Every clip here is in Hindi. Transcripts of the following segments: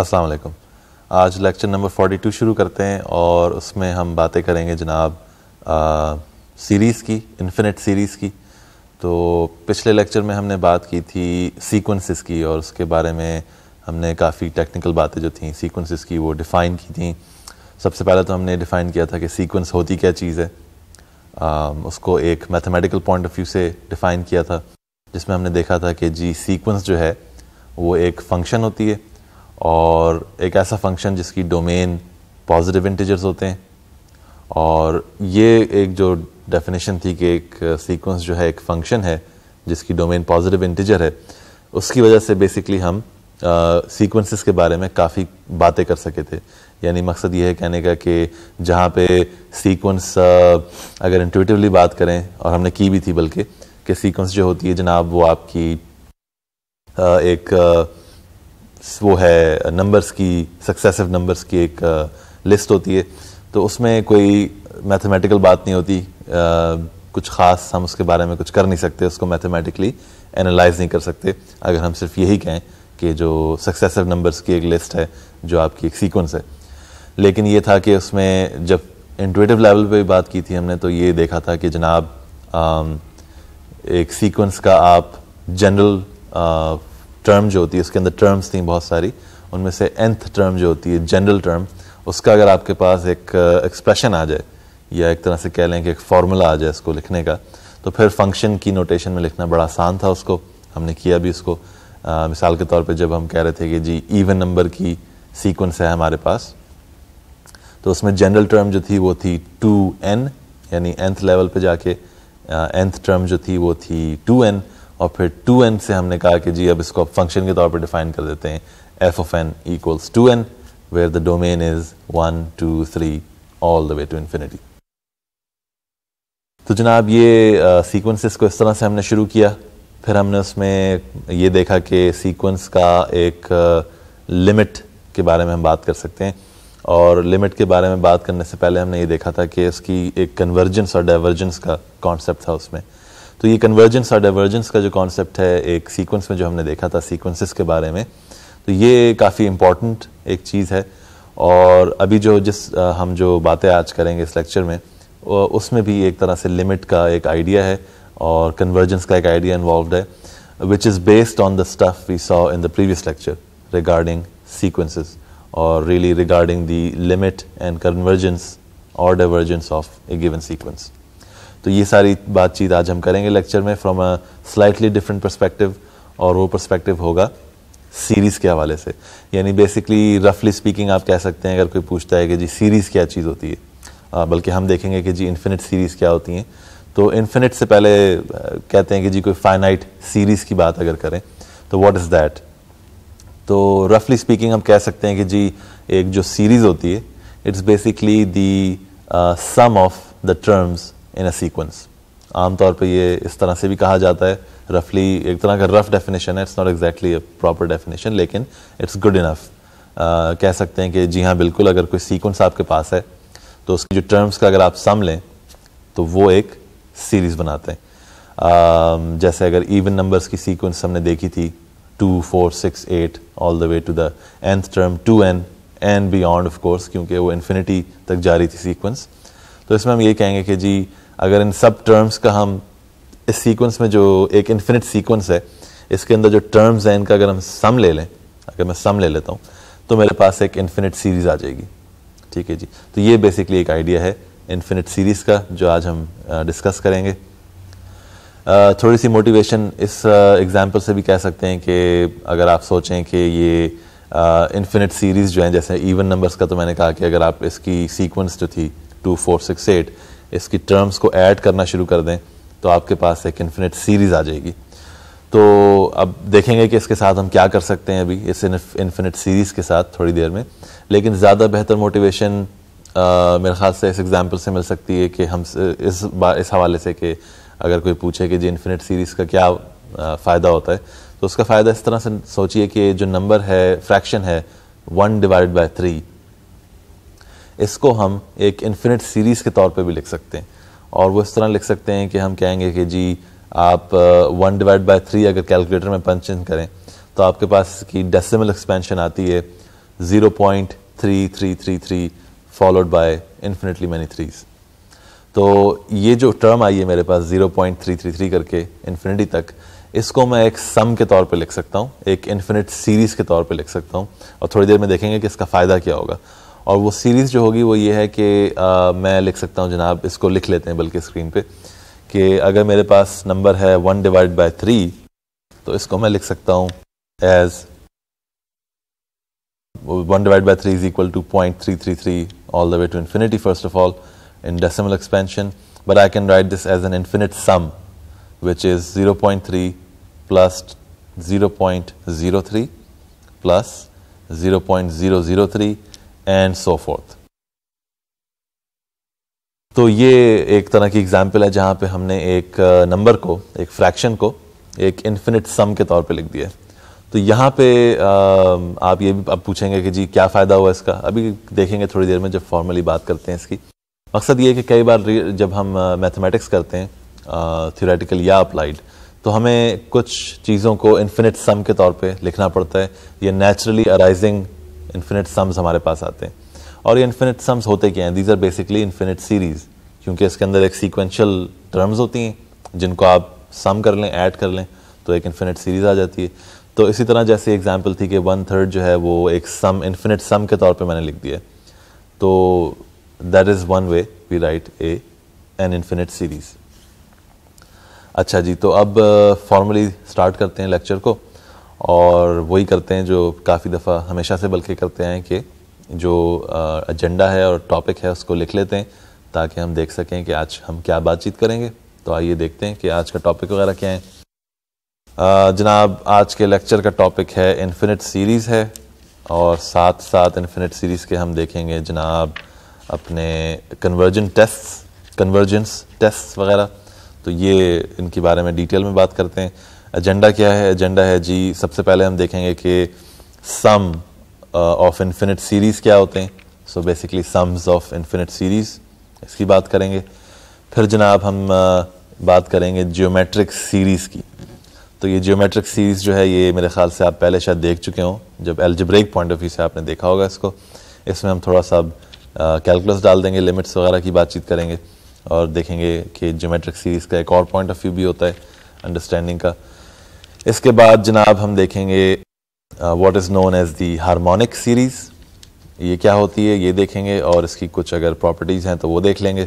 अस्सलाम वालेकुम आज लेक्चर नंबर 42 शुरू करते हैं और उसमें हम बातें करेंगे जनाब सीरीज़ की इन्फिनिट सीरीज़ की तो पिछले लेक्चर में हमने बात की थी सीक्वेंसेस की और उसके बारे में हमने काफ़ी टेक्निकल बातें जो थी सीक्वेंसेस की वो डिफ़ाइन की थी सबसे पहले तो हमने डिफ़ाइन किया था कि सीक्वेंस होती क्या चीज़ है आ, उसको एक मैथमेटिकल पॉइंट ऑफ व्यू से डिफ़ाइन किया था जिसमें हमने देखा था कि जी सीक्वेंस जो है वो एक फंक्शन होती है और एक ऐसा फंक्शन जिसकी डोमेन पॉजिटिव इंटीजर्स होते हैं और ये एक जो डेफिनेशन थी कि एक सीक्वेंस जो है एक फंक्शन है जिसकी डोमेन पॉजिटिव इंटीजर है उसकी वजह से बेसिकली हम सीक्वेंसेस uh, के बारे में काफ़ी बातें कर सके थे यानी मकसद ये है कहने का कि जहाँ पे सीक्वेंस uh, अगर इंटुटिवली बात करें और हमने की भी थी बल्कि कि सीक्वेंस जो होती है जनाब वो आपकी uh, एक uh, वो है नंबर्स की सक्सेसिव नंबर्स की एक लिस्ट uh, होती है तो उसमें कोई मैथमेटिकल बात नहीं होती uh, कुछ ख़ास हम उसके बारे में कुछ कर नहीं सकते उसको मैथमेटिकली एनालाइज नहीं कर सकते अगर हम सिर्फ यही कहें कि जो सक्सेसिव नंबर्स की एक लिस्ट है जो आपकी एक सीक्वेंस है लेकिन ये था कि उसमें जब इंटुएटिव लेवल पे बात की थी हमने तो ये देखा था कि जनाब um, एक सीक्वेंस का आप जनरल टर्म जो होती है उसके अंदर टर्म्स थी बहुत सारी उनमें से एंथ टर्म जो होती है जनरल टर्म उसका अगर आपके पास एक एक्सप्रेशन uh, आ जाए या एक तरह से कह लें कि एक फार्मूला आ जाए इसको लिखने का तो फिर फंक्शन की नोटेशन में लिखना बड़ा आसान था उसको हमने किया भी उसको आ, uh, मिसाल के तौर पे जब हम कह रहे थे कि जी इवन नंबर की सीक्वेंस है हमारे पास तो उसमें जनरल टर्म जो थी वो थी टू एन यानी एंथ लेवल पे जाके एंथ uh, टर्म जो थी वो थी टू एन और फिर टू एन से हमने कहा कि जी अब इसको फंक्शन के तौर पर डिफाइन कर देते हैं f of n equals two n where the domain is one two three all the way to infinity तो जनाब ये सीक्वेंसेस को इस तरह से हमने शुरू किया फिर हमने उसमें ये देखा कि सीक्वेंस का एक लिमिट के बारे में हम बात कर सकते हैं और लिमिट के बारे में बात करने से पहले हमने ये देखा था कि इसकी एक कन्वर्जेंस और डाइवर्जेंस का कॉन्सेप्ट था उसमें तो ये कन्वर्जेंस और डाइवर्जेंस का जो कॉन्सेप्ट है एक सीक्वेंस में जो हमने देखा था सीक्वेंसेस के बारे में तो ये काफ़ी इम्पॉर्टेंट एक चीज़ है और अभी जो जिस हम जो बातें आज करेंगे इस लेक्चर में उसमें भी एक तरह से लिमिट का एक आइडिया है और कन्वर्जेंस का एक आइडिया इन्वॉल्व है which is based on the stuff we saw in the previous lecture regarding sequences और really regarding the limit and convergence और divergence of a given sequence तो ये सारी बातचीत आज हम करेंगे लेक्चर में from a slightly different perspective और वो परस्पेक्टिव होगा सीरीज़ के हवाले से यानी बेसिकली रफली स्पीकिंग आप कह सकते हैं अगर कोई पूछता है कि जी सीरीज़ क्या चीज़ होती है बल्कि हम देखेंगे कि जी इन्फिनिट सीरीज़ क्या होती हैं तो इन्फिनिट से पहले कहते हैं कि जी कोई फाइनाइट सीरीज़ की बात अगर करें तो वॉट इज़ दैट तो रफली स्पीकिंग हम कह सकते हैं कि जी एक जो सीरीज़ होती है it's basically the sum of the terms in a sequence आमतौर पर ये इस तरह से भी कहा जाता है रफली एक तरह का रफ डेफिनेशन है it's not exactly proper definition लेकिन इट्स गुड इनफ कह सकते हैं कि जी हाँ बिल्कुल अगर कोई सीक्वेंस आपके पास है तो उसकी जो टर्म्स का अगर आप सम लें तो वो एक सीरीज़ बनाते हैं uh, जैसे अगर इवन नंबर्स की सीक्वेंस हमने देखी थी two four six eight all the way to the nth term two n n beyond of course क्योंकि वो इन्फिनिटी तक जा रही थी सीक्वेंस तो इसमें हम ये कहेंगे कि जी अगर इन सब टर्म्स का हम इस सीक्वेंस में जो एक इन्फिनिट सीक्वेंस है इसके अंदर जो टर्म्स हैं इनका अगर हम सम ले लें अगर मैं सम ले लेता हूँ तो मेरे पास एक इन्फिनिट सीरीज़ आ जाएगी ठीक है जी तो ये बेसिकली एक आइडिया है इन्फिनिट सीरीज़ का जो आज हम डिस्कस करेंगे थोड़ी सी मोटिवेशन इस एग्ज़ाम्पल से भी कह सकते हैं कि अगर आप सोचें कि ये इन्फिनिट सीरीज़ जो है जैसे इवन नंबर्स का तो मैंने कहा कि अगर आप इसकी सीक्वेंस जो थी टू फोर सिक्स एट इसकी टर्म्स को ऐड करना शुरू कर दें तो आपके पास एक इन्फिनिट सीरीज़ आ जाएगी तो अब देखेंगे कि इसके साथ हम क्या कर सकते हैं अभी इस इन्फिनिट सीरीज़ के साथ थोड़ी देर में लेकिन ज़्यादा बेहतर मोटिवेशन मेरे ख्याल से इस एग्ज़ाम्पल से मिल सकती है कि हम इस बार इस हवाले से कि अगर कोई पूछे कि जी इन्फिनिट सीरीज़ का क्या फ़ायदा होता है तो उसका फ़ायदा इस तरह से सोचिए कि जो नंबर है फ्रैक्शन है वन डिवाइड बाई थ्री इसको हम एक इन्फिनिट सीरीज़ के तौर पे भी लिख सकते हैं और वो इस तरह लिख सकते हैं कि हम कहेंगे कि जी आप वन डिवाइड बाई थ्री अगर कैलकुलेटर में पंच इन करें तो आपके पास की डेसिमल एक्सपेंशन आती है zero point three three three three followed by infinitely many threes तो ये जो टर्म आई है मेरे पास zero point three three three करके इन्फिनिटी तक इसको मैं एक सम के तौर पर लिख सकता हूँ एक इन्फिनिट सीरीज़ के तौर पर लिख सकता हूँ और थोड़ी देर में देखेंगे कि इसका फ़ायदा क्या होगा और वो सीरीज़ जो होगी वो ये है कि मैं लिख सकता हूँ जनाब इसको लिख लेते हैं बल्कि स्क्रीन पे कि अगर मेरे पास नंबर है वन डिवाइड बाय थ्री तो इसको मैं लिख सकता हूँ as one divide by three is equal to point three three three all the way to infinity first of all in decimal expansion but I can an infinite sum which is zero point three plus zero point zero three plus zero point zero zero three and so forth तो ये एक तरह की एग्जाम्पल है जहाँ पे हमने एक नंबर uh, को एक फ्रैक्शन को एक इन्फिनिट सम के तौर पे लिख दिया है तो यहाँ पे um, आप ये भी आप पूछेंगे कि जी क्या फ़ायदा हुआ इसका अभी देखेंगे थोड़ी देर में जब फॉर्मली बात करते हैं इसकी मकसद ये है कि कई बार जब हम मैथमेटिक्स uh, करते हैं थियोरेटिकल uh, या अप्लाइड तो हमें कुछ चीज़ों को इन्फिनिट सम के तौर पे लिखना पड़ता है ये नेचुरली अराइजिंग इन्फिनिट सम्स हमारे पास आते हैं और ये इन्फिनिट सम्स होते क्या हैं these are basically infinite series क्योंकि इसके अंदर एक सीक्वेंशियल टर्म्स होती हैं जिनको आप सम कर लें ऐड कर लें तो एक इन्फिनिट सीरीज़ आ जाती है तो इसी तरह जैसे एग्जाम्पल थी कि वन थर्ड जो है वो एक सम इन्फिनिट सम के तौर पर मैंने लिख दिया तो that is one way we write a an infinite series अच्छा जी तो अब फॉर्मली स्टार्ट करते हैं लेक्चर को और वही करते हैं जो काफ़ी दफ़ा हमेशा से बल्कि करते हैं कि जो एजेंडा है और टॉपिक है उसको लिख लेते हैं ताकि हम देख सकें कि आज हम क्या बातचीत करेंगे तो आइए देखते हैं कि आज का टॉपिक वगैरह क्या है जनाब आज के लेक्चर का टॉपिक है इन्फिनिट सीरीज़ है और साथ साथ इन्फिनिट सीरीज़ के हम देखेंगे जनाब अपने कन्वर्जन टेस्ट कन्वर्जेंस टेस्ट वगैरह तो ये इनके बारे में डिटेल में बात करते हैं एजेंडा क्या है एजेंडा है जी सबसे पहले हम देखेंगे कि सम ऑफ इन्फिनिट सीरीज़ क्या होते हैं so basically sums of infinite series इसकी बात करेंगे फिर जनाब हम uh, बात करेंगे जियोमेट्रिक सीरीज़ की तो ये जियोमेट्रिक सीरीज़ जो है ये मेरे ख्याल से आप पहले शायद देख चुके हों जब एल्जब्रेक पॉइंट ऑफ व्यू से आपने देखा होगा इसको इसमें हम थोड़ा सा कैलकुलस uh, डाल देंगे लिमिट्स वगैरह की बातचीत करेंगे और देखेंगे कि जियोमेट्रिक सीरीज़ का एक और पॉइंट ऑफ व्यू भी होता है अंडरस्टैंडिंग का इसके बाद जनाब हम देखेंगे what is known as the harmonic series ये क्या होती है ये देखेंगे और इसकी कुछ अगर प्रॉपर्टीज़ हैं तो वो देख लेंगे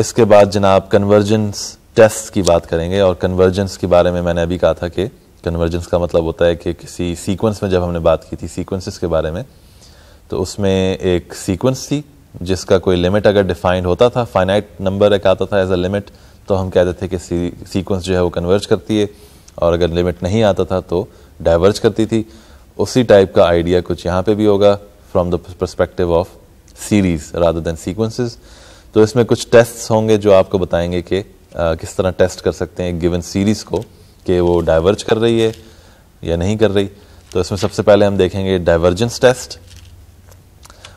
इसके बाद जनाब कन्वर्जेंस टेस्ट की बात करेंगे और कन्वर्जेंस के बारे में मैंने अभी कहा था कि कन्वर्जेंस का मतलब होता है कि किसी सीक्वेंस में जब हमने बात की थी सीक्वेंसेस के बारे में तो उसमें एक सीक्वेंस थी जिसका कोई लिमिट अगर डिफाइंड होता था फाइनाइट नंबर एक आता था एज अ लिमिट तो हम कहते थे कि सीक्वेंस जो है वो कन्वर्ज करती है और अगर लिमिट नहीं आता था तो डाइवर्ज करती थी उसी टाइप का आइडिया कुछ यहाँ पे भी होगा from the perspective of series rather than sequences तो इसमें कुछ टेस्ट होंगे जो आपको बताएंगे कि किस तरह टेस्ट कर सकते हैं गिवन सीरीज़ को कि वो डाइवर्ज कर रही है या नहीं कर रही तो इसमें सबसे पहले हम देखेंगे डाइवर्जेंस टेस्ट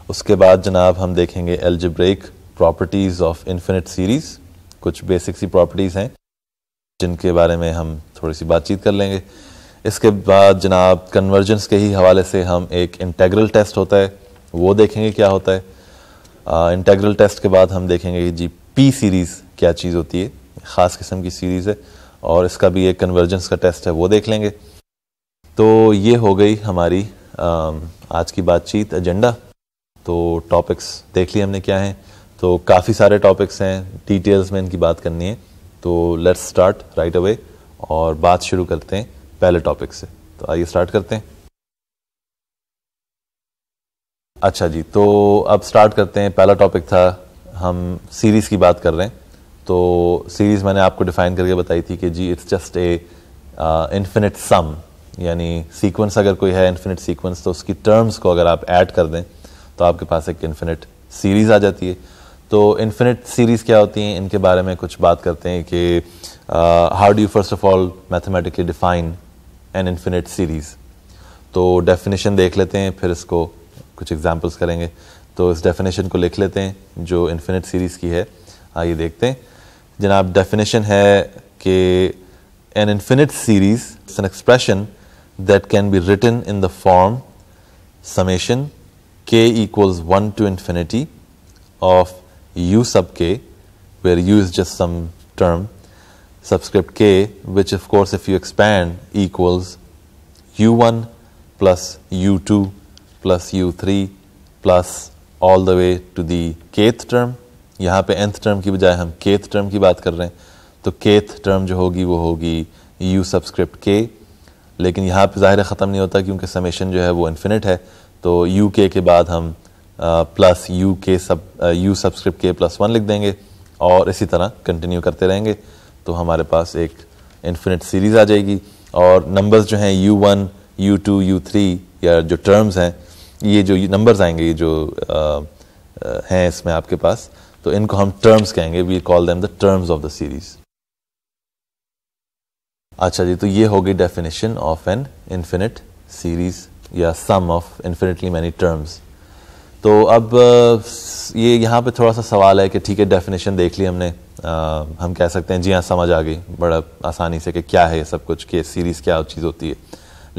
उसके बाद जनाब हम देखेंगे algebraic properties of infinite series कुछ बेसिक सी प्रॉपर्टीज़ हैं जिनके बारे में हम थोड़ी सी बातचीत कर लेंगे इसके बाद जनाब कन्वर्जेंस के ही हवाले से हम एक इंटेग्रल टेस्ट होता है वो देखेंगे क्या होता है इंटेग्रल टेस्ट के बाद हम देखेंगे जी पी सीरीज़ क्या चीज़ होती है ख़ास किस्म की सीरीज़ है और इसका भी एक कन्वर्जेंस का टेस्ट है वो देख लेंगे तो ये हो गई हमारी आ, आज की बातचीत एजेंडा तो टॉपिक्स देख लिए हमने क्या हैं तो काफ़ी सारे टॉपिक्स हैं डिटेल्स में इनकी बात करनी है तो लेट्स स्टार्ट राइट अवे और बात शुरू करते हैं पहले टॉपिक से तो आइए स्टार्ट करते हैं अच्छा जी तो अब स्टार्ट करते हैं पहला टॉपिक था हम सीरीज़ की बात कर रहे हैं तो सीरीज़ मैंने आपको डिफ़ाइन करके बताई थी कि जी it's just a infinite sum यानी सीक्वेंस अगर कोई है इन्फिनिट सीक्वेंस तो उसकी टर्म्स को अगर आप ऐड कर दें तो आपके पास एक इन्फिनिट सीरीज़ आ जाती है तो इन्फिनिट सीरीज़ क्या होती हैं इनके बारे में कुछ बात करते हैं कि how do first of all mathematically define an infinite series तो डेफिनेशन देख लेते हैं फिर इसको कुछ एग्जांपल्स करेंगे तो इस डेफिनेशन को लिख लेते हैं जो इन्फिनिट सीरीज़ की है आइए देखते हैं जनाब डेफिनेशन है कि an infinite series an expression that can be written in the form summation k equals one to infinity of u sub k, where u is just some term, subscript k, which of course if you expand equals u1 plus u2 plus u3 plus all the way to the kth term. यहाँ पे nth term की बजाय हम kth term की बात कर रहे हैं तो kth term जो होगी वो होगी u subscript k लेकिन यहाँ पे ज़ाहिर ख़त्म नहीं होता क्योंकि समेशन जो है वो इन्फिनिट है तो यू के के बाद हम plus u k sub u subscript k plus one लिख देंगे और इसी तरह कंटिन्यू करते रहेंगे तो हमारे पास एक इन्फिनिट सीरीज़ आ जाएगी और नंबर्स जो हैं u one u two u three या जो टर्म्स हैं ये जो नंबर्स आएंगे ये जो हैं इसमें आपके पास तो इनको हम टर्म्स कहेंगे we call them the terms of the series अच्छा जी तो ये होगी definition of an infinite series या sum of infinitely many terms तो अब ये यहाँ पे थोड़ा सा सवाल है कि ठीक है डेफिनेशन देख ली हमने आ, हम कह सकते हैं जी हाँ समझ आ गई बड़ा आसानी से कि क्या है ये सब कुछ कि सीरीज़ क्या चीज़ होती है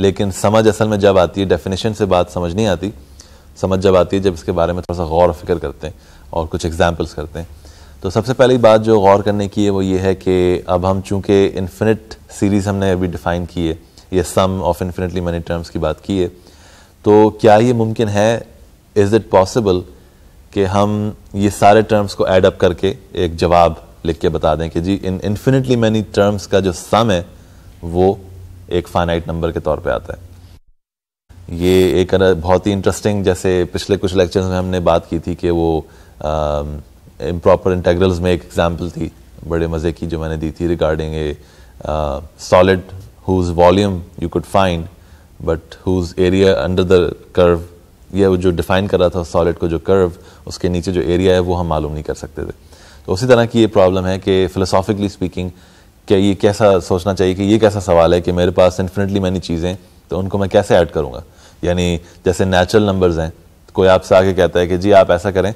लेकिन समझ असल में जब आती है डेफिनेशन से बात समझ नहीं आती समझ जब आती है जब इसके बारे में थोड़ा सा गौर फिक्र करते हैं और कुछ एग्जाम्पल्स करते हैं तो सबसे पहली बात जो गौर करने की है वो ये है कि अब हम चूँकि इन्फिनिट सीरीज़ हमने अभी डिफ़ाइन की है ये sum of infinitely many terms की बात की है तो क्या ये मुमकिन है इज़ इट पॉसिबल कि हम ये सारे टर्म्स को एड अप करके एक जवाब लिख के बता दें कि जी इन इन्फिनिटली मैनी टर्म्स का जो सम है वो एक फाइनाइट नंबर के तौर पे आता है ये एक बहुत ही इंटरेस्टिंग जैसे पिछले कुछ लेक्चर्स में हमने बात की थी कि वो इम्प्रॉपर इंटेग्रल्स में एक एग्जाम्पल थी बड़े मज़े की जो मैंने दी थी regarding a solid whose volume you could find but whose area under the curve ये जो डिफाइन कर रहा था सॉलिड को जो कर्व उसके नीचे जो एरिया है वो हम मालूम नहीं कर सकते थे तो उसी तरह की ये प्रॉब्लम है कि फ़िलोसॉफिकली स्पीकिंग क्या ये कैसा सोचना चाहिए कि ये कैसा सवाल है कि मेरे पास इन्फिनेटली मैनी चीज़ें तो उनको मैं कैसे ऐड करूँगा यानी जैसे नेचुरल नंबर्स हैं कोई आपसे आके कहता है कि जी आप ऐसा करें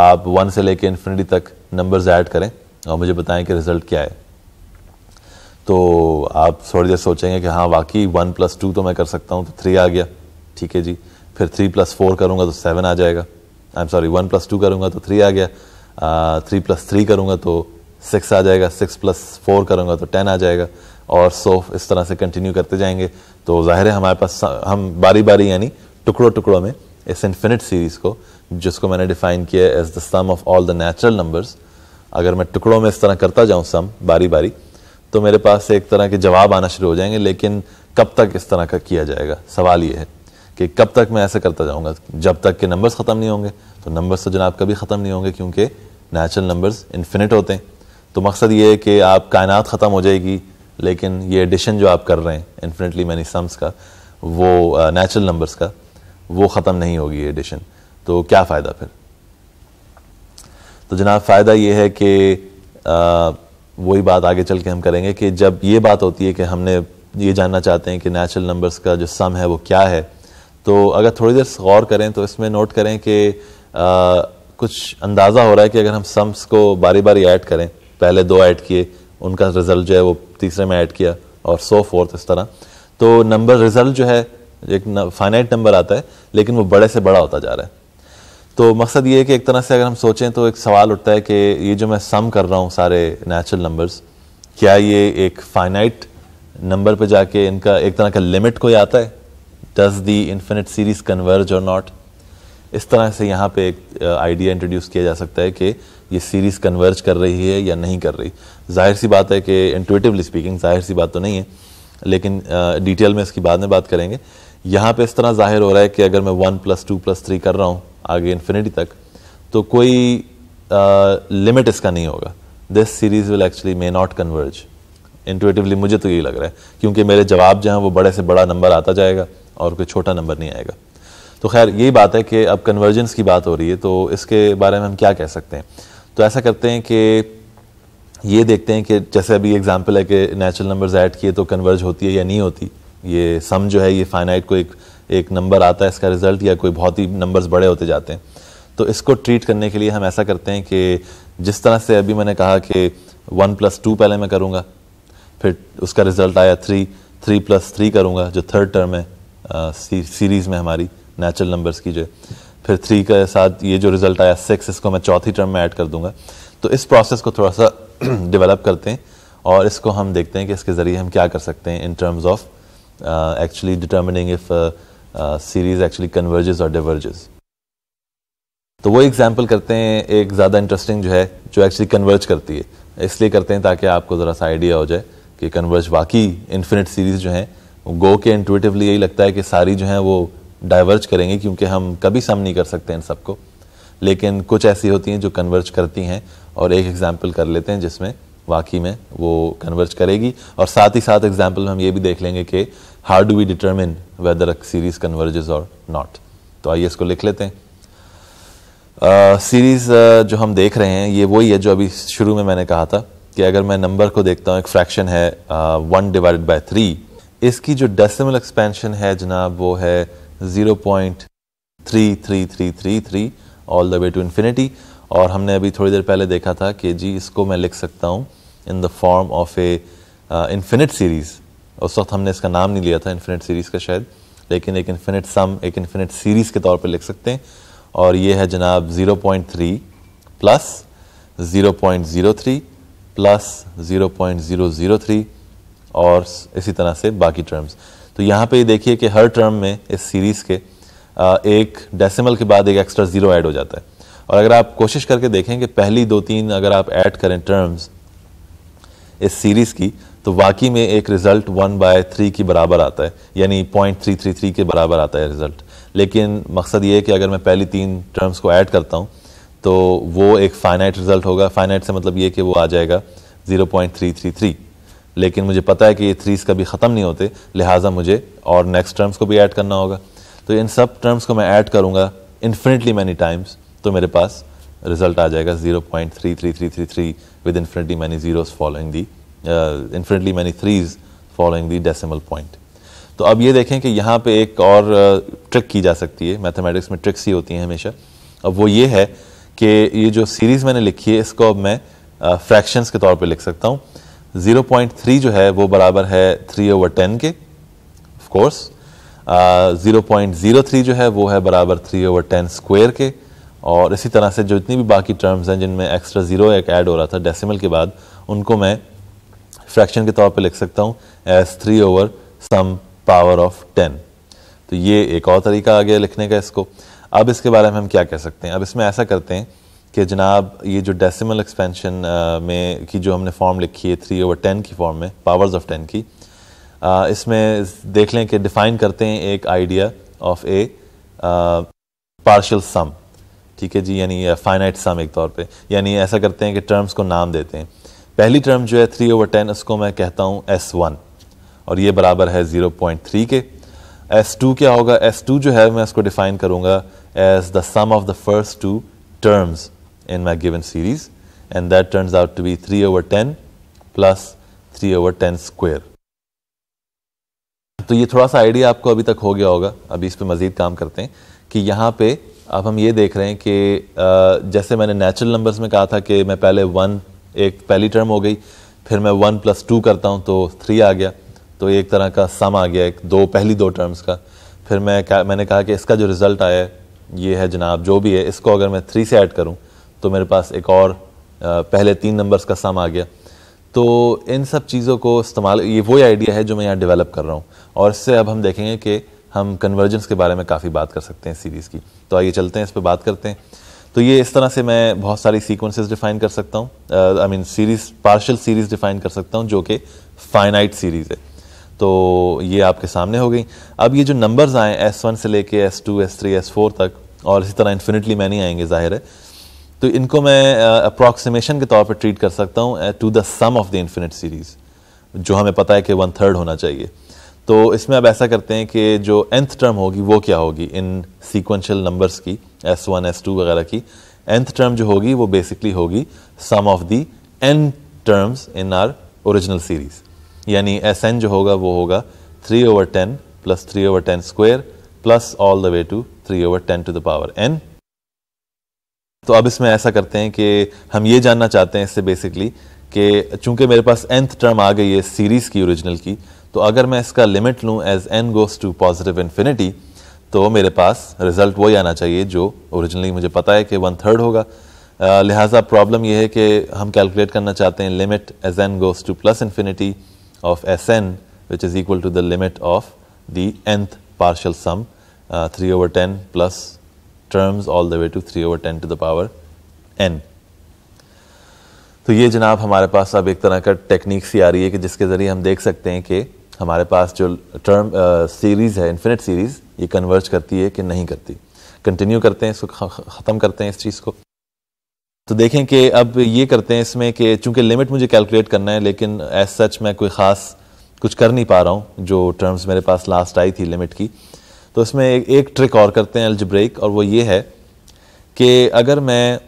आप वन से लेकर इन्फिनिटी तक नंबर्स ऐड करें और मुझे बताएं कि रिज़ल्ट क्या है तो आप थोड़ी देर सोचेंगे कि हाँ वाकई वन प्लस टू तो मैं कर सकता हूँ तो थ्री आ गया ठीक है जी फिर थ्री प्लस फोर करूँगा तो सेवन आ जाएगा I am sorry one plus two करूँगा तो थ्री आ गया थ्री प्लस थ्री करूँगा तो सिक्स आ जाएगा सिक्स प्लस फोर करूँगा तो टेन आ जाएगा और सो इस तरह से कंटिन्यू करते जाएंगे तो जाहिर है हमारे पास हम बारी बारी यानी टुकड़ों टुकड़ों में इस इन्फिनिट सीरीज़ को जिसको मैंने डिफाइन किया है as the sum of all the natural numbers अगर मैं टुकड़ों में इस तरह करता जाऊँ सम बारी बारी तो मेरे पास एक तरह के जवाब आना शुरू हो जाएंगे लेकिन कब तक इस तरह का किया जाएगा सवाल ये है कि कब तक मैं ऐसा करता जाऊँगा जब तक के नंबर्स ख़त्म नहीं होंगे तो नंबर्स तो जनाब कभी ख़त्म नहीं होंगे क्योंकि नेचुरल नंबर्स इन्फिनिट होते हैं तो मकसद ये है कि आप कायनात ख़त्म हो जाएगी लेकिन ये एडिशन जो आप कर रहे हैं इन्फिनिटली मैनी सम्स का वो नेचुरल uh, नंबर्स का वो ख़त्म नहीं होगी एडिशन तो क्या फ़ायदा फिर तो जनाब फ़ायदा ये है कि uh, वही बात आगे चल के हम करेंगे कि जब ये बात होती है कि हमने ये जानना चाहते हैं कि नेचुरल नंबर्स का जो सम है वो क्या है तो अगर थोड़ी देर गौर करें तो इसमें नोट करें कि कुछ अंदाज़ा हो रहा है कि अगर हम सम्स को बारी बारी ऐड करें पहले दो ऐड किए उनका रिज़ल्ट जो है वो तीसरे में ऐड किया और सो फोर्थ इस तरह तो नंबर रिज़ल्ट जो है एक फाइनाइट नंबर आता है लेकिन वो बड़े से बड़ा होता जा रहा है तो मकसद ये है कि एक तरह से अगर हम सोचें तो एक सवाल उठता है कि ये जो मैं सम कर रहा हूँ सारे नेचुरल नंबर्स क्या ये एक फाइनाइट नंबर पे जाके इनका एक तरह का लिमिट कोई आता है does the infinite series converge और नॉट इस तरह से यहाँ पे एक आइडिया uh, इंट्रोड्यूस किया जा सकता है कि ये सीरीज़ कन्वर्ज कर रही है या नहीं कर रही जाहिर सी बात है कि इंटुएटिवली स्पीकिंग जाहिर सी बात तो नहीं है लेकिन डिटेल uh, में इसकी बाद में बात करेंगे यहाँ पे इस तरह जाहिर हो रहा है कि अगर मैं one plus two plus three कर रहा हूँ आगे इन्फिनिटी तक तो कोई लिमिट uh, इसका नहीं होगा this series will actually may not converge intuitively मुझे तो यही लग रहा है क्योंकि मेरे जवाब जो हैं वो बड़े से बड़ा नंबर आता जाएगा और कोई छोटा नंबर नहीं आएगा तो खैर यही बात है कि अब कन्वर्जेंस की बात हो रही है तो इसके बारे में हम क्या कह सकते हैं तो ऐसा करते हैं कि ये देखते हैं कि जैसे अभी एग्जाम्पल है कि नेचुरल नंबर्स ऐड किए तो कन्वर्ज होती है या नहीं होती ये सम जो है ये फाइनाइट को एक एक नंबर आता है इसका रिजल्ट या कोई बहुत ही नंबर्स बड़े होते जाते हैं तो इसको ट्रीट करने के लिए हम ऐसा करते हैं कि जिस तरह से अभी मैंने कहा कि वन प्लस टू पहले मैं करूँगा फिर उसका रिजल्ट आया थ्री थ्री प्लस थ्री करूँगा जो थर्ड टर्म है सीरीज़ में हमारी नेचुरल नंबर्स की जो फिर थ्री के साथ ये जो रिज़ल्ट आया सिक्स इसको मैं चौथी टर्म में ऐड कर दूंगा तो इस प्रोसेस को थोड़ा सा डेवलप करते हैं और इसको हम देखते हैं कि इसके ज़रिए हम क्या कर सकते हैं in terms of actually determining if series actually converges और डिवर्जेज तो वो एग्जाम्पल करते हैं एक ज़्यादा इंटरेस्टिंग जो है जो एक्चुअली कन्वर्ज करती है इसलिए करते हैं ताकि आपको ज़रा सा आइडिया हो जाए कि कन्वर्ज वाकई इन्फिनिट सीरीज़ जो हैं गो के इंटुटिवली यही लगता है कि सारी जो हैं वो डाइवर्ज करेंगे क्योंकि हम कभी सम नहीं कर सकते इन सबको लेकिन कुछ ऐसी होती हैं जो कन्वर्ज करती हैं और एक एग्जाम्पल कर लेते हैं जिसमें वाकई में वो कन्वर्ज करेगी और साथ ही साथ एग्जाम्पल में हम ये भी देख लेंगे कि how do we determine whether series converges और नॉट तो आइए इसको लिख लेते हैं सीरीज़ uh, uh, जो हम देख रहे हैं ये वही है जो अभी शुरू में मैंने कहा था कि अगर मैं नंबर को देखता हूँ एक फ्रैक्शन है वन डिवाइडेड बाई थ्री इसकी जो डेसिमल एक्सपेंशन है जनाब वो है zero point three three three three three all the way to infinity और हमने अभी थोड़ी देर पहले देखा था कि जी इसको मैं लिख सकता हूँ in the form of a infinite series उस वक्त हमने इसका नाम नहीं लिया था इन्फिनिट सीरीज़ का शायद लेकिन एक इन्फिनिट सम एक इन्फिनिट सीरीज़ के तौर पर लिख सकते हैं और ये है जनाब zero point three plus zero point zero three plus 0.003 और इसी तरह से बाकी टर्म्स तो यहाँ पे देखिए कि हर टर्म में इस सीरीज़ के एक डेसिमल के बाद एक एक्स्ट्रा ज़ीरो ऐड हो जाता है और अगर आप कोशिश करके देखें कि पहली दो तीन अगर आप ऐड करें टर्म्स इस सीरीज़ की तो वाकई में एक रिज़ल्ट वन बाय थ्री की बराबर आता है यानी पॉइंट थ्री थ्री थ्री के बराबर आता है रिज़ल्ट लेकिन मकसद ये है कि अगर मैं पहली तीन टर्म्स को ऐड करता हूँ तो वो एक फाइनाइट रिजल्ट होगा फाइनाइट से मतलब ये कि वो आ जाएगा 0.333 लेकिन मुझे पता है कि ये थ्रीज कभी ख़त्म नहीं होते लिहाजा मुझे और नेक्स्ट टर्म्स को भी ऐड करना होगा तो इन सब टर्म्स को मैं ऐड करूँगा इन्फिनिटली मैनी टाइम्स तो मेरे पास रिजल्ट आ जाएगा 0.33333 with infinitely many zeros following the infinitely many threes following the decimal point तो अब ये देखें कि यहाँ पे एक और ट्रिक uh, की जा सकती है मैथमेटिक्स में ट्रिक्स ही होती हैं हमेशा अब वो ये है कि ये जो सीरीज़ मैंने लिखी है इसको अब मैं फ्रैक्शंस के तौर पे लिख सकता हूँ 0.3 जो है वो बराबर है 3 ओवर 10 के of course zero point zero three जो है वो है बराबर थ्री ओवर टेन स्क्वेयर के और इसी तरह से जो इतनी भी बाकी टर्म्स हैं जिनमें एक्स्ट्रा ज़ीरो एक ऐड हो रहा था डेसिमल के बाद उनको मैं फ्रैक्शन के तौर पे लिख सकता हूँ as three over sum power of ten तो ये एक और तरीका आ गया लिखने का इसको अब इसके बारे में हम क्या कह सकते हैं अब इसमें ऐसा करते हैं कि जनाब ये जो डेसिमल एक्सपेंशन में की जो हमने फॉर्म लिखी है थ्री ओवर टेन की फॉर्म में पावर्स ऑफ टेन की इसमें देख लें कि डिफाइन करते हैं एक idea of a partial sum ठीक है जी यानी फाइनाइट सम एक तौर पे यानी ऐसा करते हैं कि टर्म्स को नाम देते हैं पहली टर्म जो है थ्री ओवर टेन उसको मैं कहता हूँ एस वन और ये बराबर है ज़ीरो पॉइंट थ्री के एस टू क्या होगा एस टू जो है मैं इसको डिफाइन करूंगा as the sum of the first two terms in my given series and that turns out to be three over ten plus three over ten square तो ये थोड़ा सा आइडिया आपको अभी तक हो गया होगा अभी इस पर मज़ीद काम करते हैं कि यहाँ पे अब हम ये देख रहे हैं कि जैसे मैंने नेचुरल नंबर्स में कहा था कि मैं पहले वन एक पहली टर्म हो गई फिर मैं वन प्लस टू करता हूँ तो थ्री आ गया तो एक तरह का सम आ गया एक दो पहली दो टर्म्स का फिर मैं क्या मैंने कहा कि इसका जो रिज़ल्ट आया है ये है जनाब जो भी है इसको अगर मैं थ्री से ऐड करूँ तो मेरे पास एक और पहले तीन नंबर्स का सम आ गया तो इन सब चीज़ों को इस्तेमाल ये वही आइडिया है जो मैं यहाँ डेवलप कर रहा हूँ और इससे अब हम देखेंगे कि हम कन्वर्जेंस के बारे में काफ़ी बात कर सकते हैं सीरीज़ की तो आइए चलते हैं इस पर बात करते हैं तो ये इस तरह से मैं बहुत सारी सीक्वेंसेस डिफाइन कर सकता हूँ I mean series partial series define कर सकता हूँ जो कि फाइनाइट सीरीज़ है तो ये आपके सामने हो गई अब ये जो नंबर्स आए एस वन से लेके S two S three S four तक और इसी तरह इन्फिनिटली मैनी आएंगे ज़ाहिर है तो इनको मैं अप्रॉक्सीमेशन uh, के तौर पर ट्रीट कर सकता हूँ to the sum of the infinite series जो हमें पता है कि वन थर्ड होना चाहिए तो इसमें अब ऐसा करते हैं कि जो एंथ टर्म होगी वो क्या होगी इन सीक्वेंशियल नंबर्स की एस वन एस टू वगैरह की एंथ टर्म जो होगी वो बेसिकली होगी sum of the n terms in our original series यानी एस एन जो होगा वो होगा three over ten plus three over ten square plus all the way to three over ten to the power n तो अब इसमें ऐसा करते हैं कि हम ये जानना चाहते हैं इससे बेसिकली कि चूंकि मेरे पास एंथ टर्म आ गई है सीरीज़ की ओरिजिनल की तो अगर मैं इसका लिमिट लूँ as n goes to positive infinity तो मेरे पास रिजल्ट वही आना चाहिए जो ओरिजिनली मुझे पता है कि वन थर्ड होगा लिहाजा प्रॉब्लम यह है कि हम कैलकुलेट करना चाहते हैं limit as n goes to plus infinity of Sn which is equal to the limit of the nth partial sum uh, 3 over 10 plus terms all the way to 3 over 10 to the power n. तो ये जनाब हमारे पास अब एक तरह का टेक्निक सी आ रही है कि जिसके ज़रिए हम देख सकते हैं कि हमारे पास जो टर्म सीरीज़ uh, है इन्फिनिट सीरीज़ ये कन्वर्ज करती है कि नहीं करती कंटिन्यू करते हैं इसको ख़त्म करते हैं इस चीज़ को तो देखें कि अब ये करते हैं इसमें कि चूंकि लिमिट मुझे कैलकुलेट करना है लेकिन एज सच मैं कोई ख़ास कुछ कर नहीं पा रहा हूँ जो टर्म्स मेरे पास लास्ट आई थी लिमिट की तो इसमें एक, एक ट्रिक और करते हैं अल्जब्रेक और वो ये है कि अगर मैं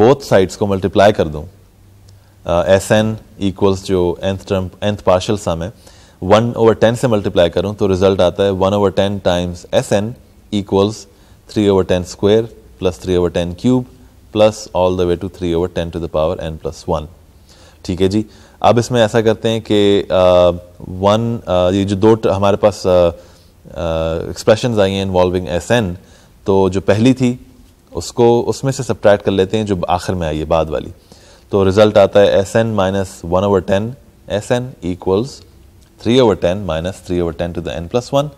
बोथ साइड्स को मल्टीप्लाई कर दूँ एस एन इक्वल्स जो nth term nth partial sum है वन ओवर टेन से मल्टीप्लाई करूँ तो रिजल्ट आता है one over ten times S n equals three over ten square plus three over ten cube plus all the way to three over ten to the power n plus one ठीक है जी अब इसमें ऐसा करते हैं कि वन uh, uh, ये जो दो हमारे पास एक्सप्रेशन uh, आई हैं इन्वॉल्विंग एस एन तो जो पहली थी उसको उसमें से सब्ट्रैक्ट कर लेते हैं जो आखिर में आई है बाद वाली तो रिज़ल्ट आता है S n minus one over ten S n equals three over ten minus three over ten to the n plus one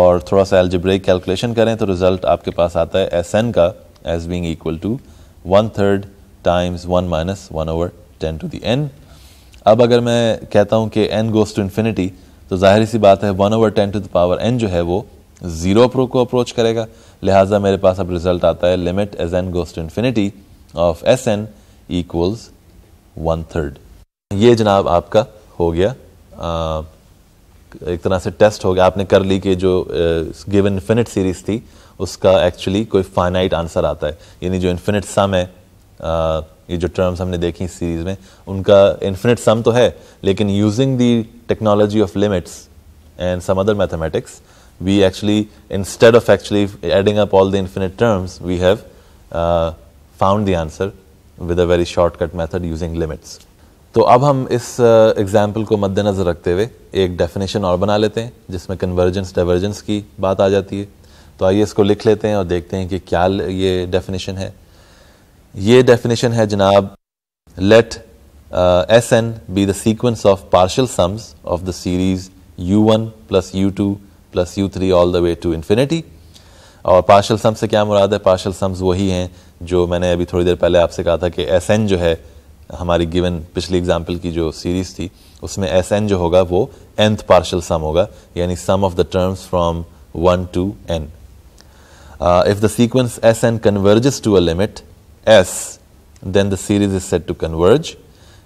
और थोड़ा सा एल्जब्रेक कैलकुलेशन करें तो रिज़ल्ट आपके पास आता है एस एन का as being equal to one third times one minus one over ten to the n अब अगर मैं कहता हूँ कि एन गोज़ टू इन्फिनिटी तो जाहिर सी बात है one over ten to the power n जो है वो ज़ीरो प्रो को अप्रोच करेगा लिहाजा मेरे पास अब रिजल्ट आता है limit as n goes to infinity of S n equals one third ये जनाब आपका हो गया आ, एक तरह से टेस्ट हो गया आपने कर ली कि जो गिवन इन्फिनिट सीरीज़ थी उसका एक्चुअली कोई फाइनाइट आंसर आता है यानी जो इन्फिनिट सम है आ, ये जो टर्म्स हमने देखी सीरीज़ में उनका इन्फिनिट सम तो है लेकिन using the technology of limits and some other mathematics we actually instead of actually adding up all the infinite terms we have found the answer with a very shortcut method using limits तो अब हम इस एग्जाम्पल uh, को मद्देनज़र रखते हुए एक डेफिनेशन और बना लेते हैं जिसमें कन्वर्जेंस डाइवर्जेंस की बात आ जाती है तो आइए इसको लिख लेते हैं और देखते हैं कि क्या ये डेफिनेशन है ये डेफिनेशन है जनाब let S n be the sequence of partial sums of the series u one plus u two plus u three all the way to infinity और पार्शल सम्स से क्या मुराद है पार्शल सम्स वही हैं जो मैंने अभी थोड़ी देर पहले आपसे कहा था कि एस एन जो है हमारी गिवन पिछली एग्जाम्पल की जो सीरीज़ थी उसमें एस एन जो होगा वो एंथ पार्शल सम होगा यानी sum of the terms from one to n uh, if the sequence Sn converges to a limit S, then the series is said to converge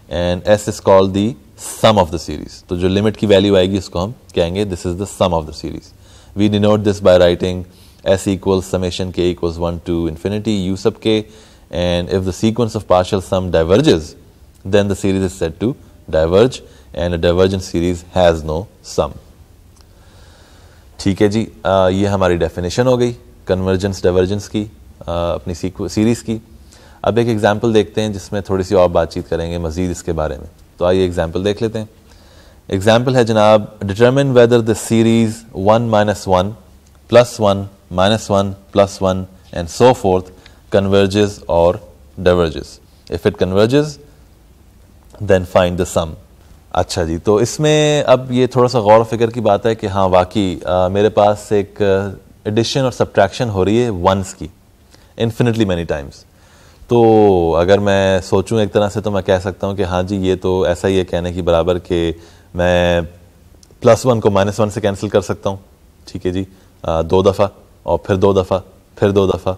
and S is called the sum of the series. So, the limit की value आएगी उसको हम कहेंगे this is the sum of the series. We denote this by writing S equals summation k equals 1 to infinity u sub k and if the sequence of partial sum diverges, then the series is said to diverge and a divergent series has no sum. ठीक है जी आ, uh, ये हमारी definition हो गई कन्वर्जेंस डाइवर्जेंस की अपनी सीरीज़ की अब एक एग्ज़ाम्पल देखते हैं जिसमें थोड़ी सी और बातचीत करेंगे मज़ीद इसके बारे में तो आइए एग्ज़ाम्पल देख लेते हैं एग्ज़ाम्पल है जनाब determine whether the series one minus one plus one minus one plus one and so forth converges और diverges if it converges then find the sum अच्छा जी तो इसमें अब ये थोड़ा सा गौर फिक्र की बात है कि हाँ वाकई मेरे पास एक एडिशन और सब्ट्रैक्शन हो रही है वंस की इन्फिनिटली मैनी टाइम्स तो अगर मैं सोचूं एक तरह से तो मैं कह सकता हूं कि हाँ जी ये तो ऐसा ही है कहने की बराबर कि मैं प्लस वन को माइनस वन से कैंसिल कर सकता हूँ ठीक है जी आ, दो दफ़ा और फिर दो दफ़ा फिर दो दफ़ा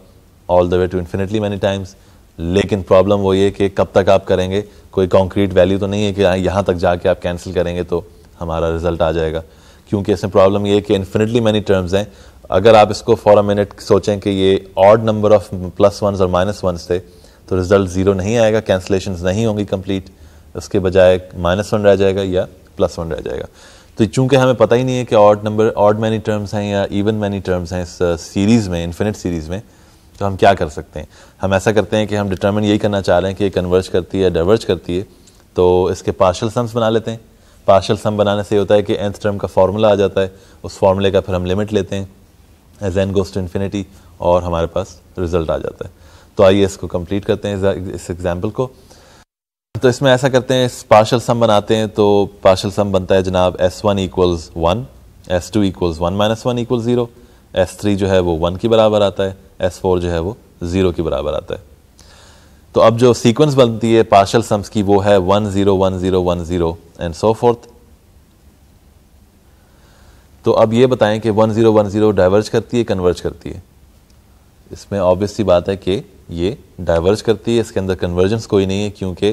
all the way to infinitely many times लेकिन प्रॉब्लम वो ये कि कब तक आप करेंगे कोई कॉन्क्रीट वैल्यू तो नहीं है कि हाँ, यहाँ तक जाके आप कैंसिल करेंगे तो हमारा रिजल्ट आ जाएगा क्योंकि इसमें प्रॉब्लम ये है कि इन्फिनिटली मैनी टर्म्स हैं अगर आप इसको फॉर अ मिनट सोचें कि ये odd number of plus one और माइनस वन थे तो रिजल्ट ज़ीरो नहीं आएगा कैंसलेशन नहीं होंगी कंप्लीट उसके बजाय माइनस वन रह जाएगा या प्लस वन रह जाएगा तो चूंकि हमें पता ही नहीं है कि odd number odd many terms हैं या इवन मैनी टर्म्स हैं इस सीरीज़ uh, में इन्फिनिट सीरीज़ में तो हम क्या कर सकते हैं हम ऐसा करते हैं कि हम डिटर्मिन यही करना चाह रहे हैं कि ये कन्वर्ज करती है डाइवर्ज करती है तो इसके पार्शल सम्स बना लेते हैं पार्शल सम बनाने से होता है कि एंथ टर्म का फार्मूला आ जाता है उस फार्मूले का फिर हम लिमिट लेते हैं एज एन गोस्ट इन्फिनिटी और हमारे पास रिजल्ट आ जाता है तो आइए इसको कंप्लीट करते हैं इस एग्जाम्पल को तो इसमें ऐसा करते हैं पार्शल सम बनाते हैं तो पार्शल सम बनता है जनाब S one equals one S two equals one minus one equal zero S three जो है वो वन के बराबर आता है एस फोर जो है वो ज़ीरो के बराबर आता है तो अब जो सीक्वेंस बनती है पार्शल सम्स की वो है one zero one zero one zero and so forth तो अब ये बताएं कि 1010 डाइवर्ज करती है कन्वर्ज करती है इसमें ऑब्वियस सी बात है कि ये डाइवर्ज करती है इसके अंदर कन्वर्जेंस कोई नहीं है क्योंकि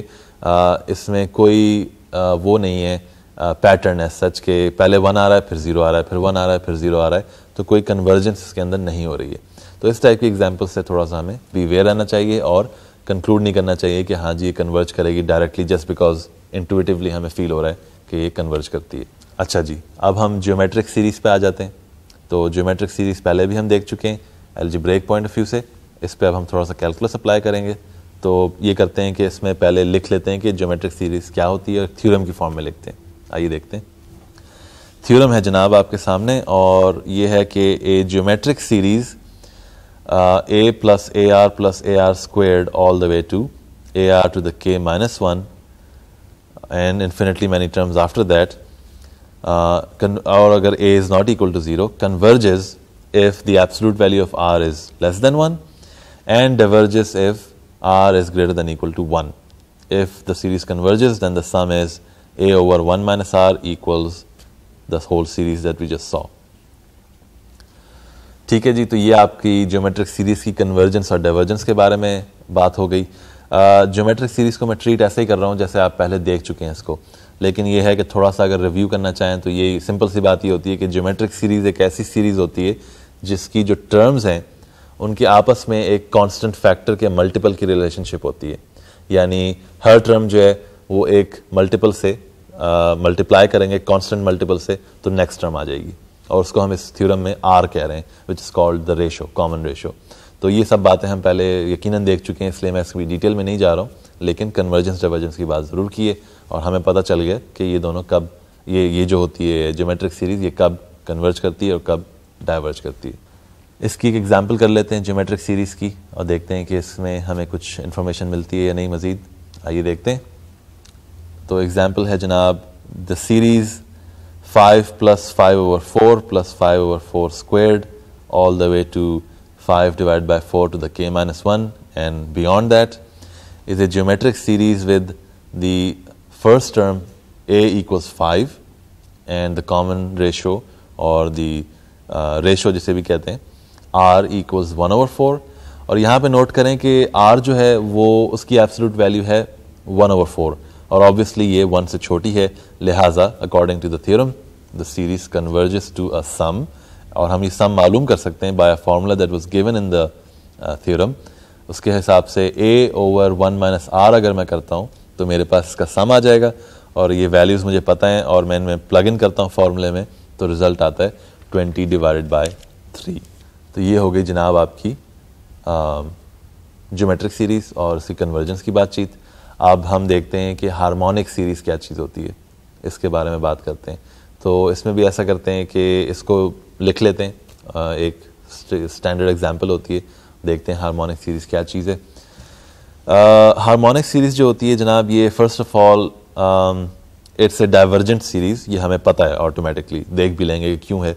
इसमें कोई आ, वो नहीं है पैटर्न है सच के पहले वन आ रहा है फिर ज़ीरो आ रहा है फिर वन आ रहा है फिर ज़ीरो आ रहा है तो कोई कन्वर्जेंस इसके अंदर नहीं हो रही है तो इस टाइप की एग्जाम्पल से थोड़ा सा हमें बीवेयर रहना चाहिए और कंक्लूड नहीं करना चाहिए कि हाँ जी ये कन्वर्ज करेगी डायरेक्टली जस्ट बिकॉज इंटुटिवली हमें फील हो रहा है कि ये कन्वर्ज करती है अच्छा जी अब हम जियोमेट्रिक सीरीज़ पे आ जाते हैं तो जियोमेट्रिक सीरीज़ पहले भी हम देख चुके हैं algebraic point of view से इस पर अब हम थोड़ा सा कैलकुलस अप्लाई करेंगे तो ये करते हैं कि इसमें पहले लिख लेते हैं कि ज्योमेट्रिक सीरीज़ क्या होती है और थ्योरम की फॉर्म में लिखते हैं आइए देखते हैं थ्योरम है जनाब आपके सामने और ये है कि a geometric series a plus a r plus a r squared all the way to a r to the k minus one and infinitely many terms after that और अगर a is not equal to zero converges if the absolute value of r is less than one and diverges if r is greater than equal to one if the series converges then the sum is A over one minus r equal the whole series that we just saw ठीक है जी तो ये आपकी ज्योमेट्रिक सीरीज की कन्वर्जेंस और डाइवर्जेंस के बारे में बात हो गई ज्योमेट्रिक uh, सीरीज को मैं ट्रीट ऐसे ही कर रहा हूँ जैसे आप पहले देख चुके हैं इसको uh, लेकिन ये है कि थोड़ा सा अगर रिव्यू करना चाहें तो ये सिंपल सी बात ये होती है कि ज्योमेट्रिक सीरीज़ एक ऐसी सीरीज़ होती है जिसकी जो टर्म्स हैं उनके आपस में एक कांस्टेंट फैक्टर के मल्टीपल की रिलेशनशिप होती है यानी हर टर्म जो है वो एक मल्टीपल से मल्टीप्लाई करेंगे कांस्टेंट मल्टीपल से तो नेक्स्ट टर्म आ जाएगी और उसको हम इस थ्योरम में आर कह रहे हैं which is called the ratio common ratio तो ये सब बातें हम पहले यकीनन देख चुके हैं इसलिए मैं इसकी डिटेल में नहीं जा रहा हूँ लेकिन कन्वर्जेंस डाइवर्जेंस की बात ज़रूर की है और हमें पता चल गया कि ये दोनों कब ये ये जो होती है जोमेट्रिक सीरीज़ ये कब कन्वर्ज करती है और कब डाइवर्ज करती है इसकी एक एग्ज़ाम्पल कर लेते हैं जोमेट्रिक सीरीज़ की और देखते हैं कि इसमें हमें कुछ इन्फॉर्मेशन मिलती है या नहीं मज़ीद आइए देखते हैं तो एग्ज़ाम्पल है जनाब the series five plus five over four plus five over four squared all the way to five divide by four to the k minus one and beyond that is a geometric series with the first term a equals 5 and the common ratio or the uh, ratio जिसे भी कहते हैं r equals 1 over 4 और यहाँ पे नोट करें कि r जो है वो उसकी एब्सोल्यूट वैल्यू है 1 over 4 और ऑब्वियसली ये 1 से छोटी है लिहाजा according to the theorem the series converges to a sum और हम ये सम मालूम कर सकते हैं by a formula that was given in the theorem उसके हिसाब से a over one minus r अगर मैं करता हूँ तो मेरे पास इसका सम आ जाएगा और ये वैल्यूज़ मुझे पता हैं और मैं इनमें प्लग इन करता हूँ फार्मूले में तो रिज़ल्ट आता है ट्वेंटी डिवाइड बाई थ्री तो ये हो गई जनाब आपकी जोमेट्रिक सीरीज़ और उसकी कन्वर्जेंस की बातचीत अब हम देखते हैं कि हारमोनिक सीरीज़ क्या चीज़ होती है इसके बारे में बात करते हैं तो इसमें भी ऐसा करते हैं कि इसको लिख लेते हैं एक स्टैंडर्ड एग्जाम्पल होती है देखते हैं हारमोनिक सीरीज़ क्या चीज़ है हारमोनिक uh, सीरीज़ जो होती है जनाब ये first of all it's a divergent series ये हमें पता है ऑटोमेटिकली देख भी लेंगे कि क्यों है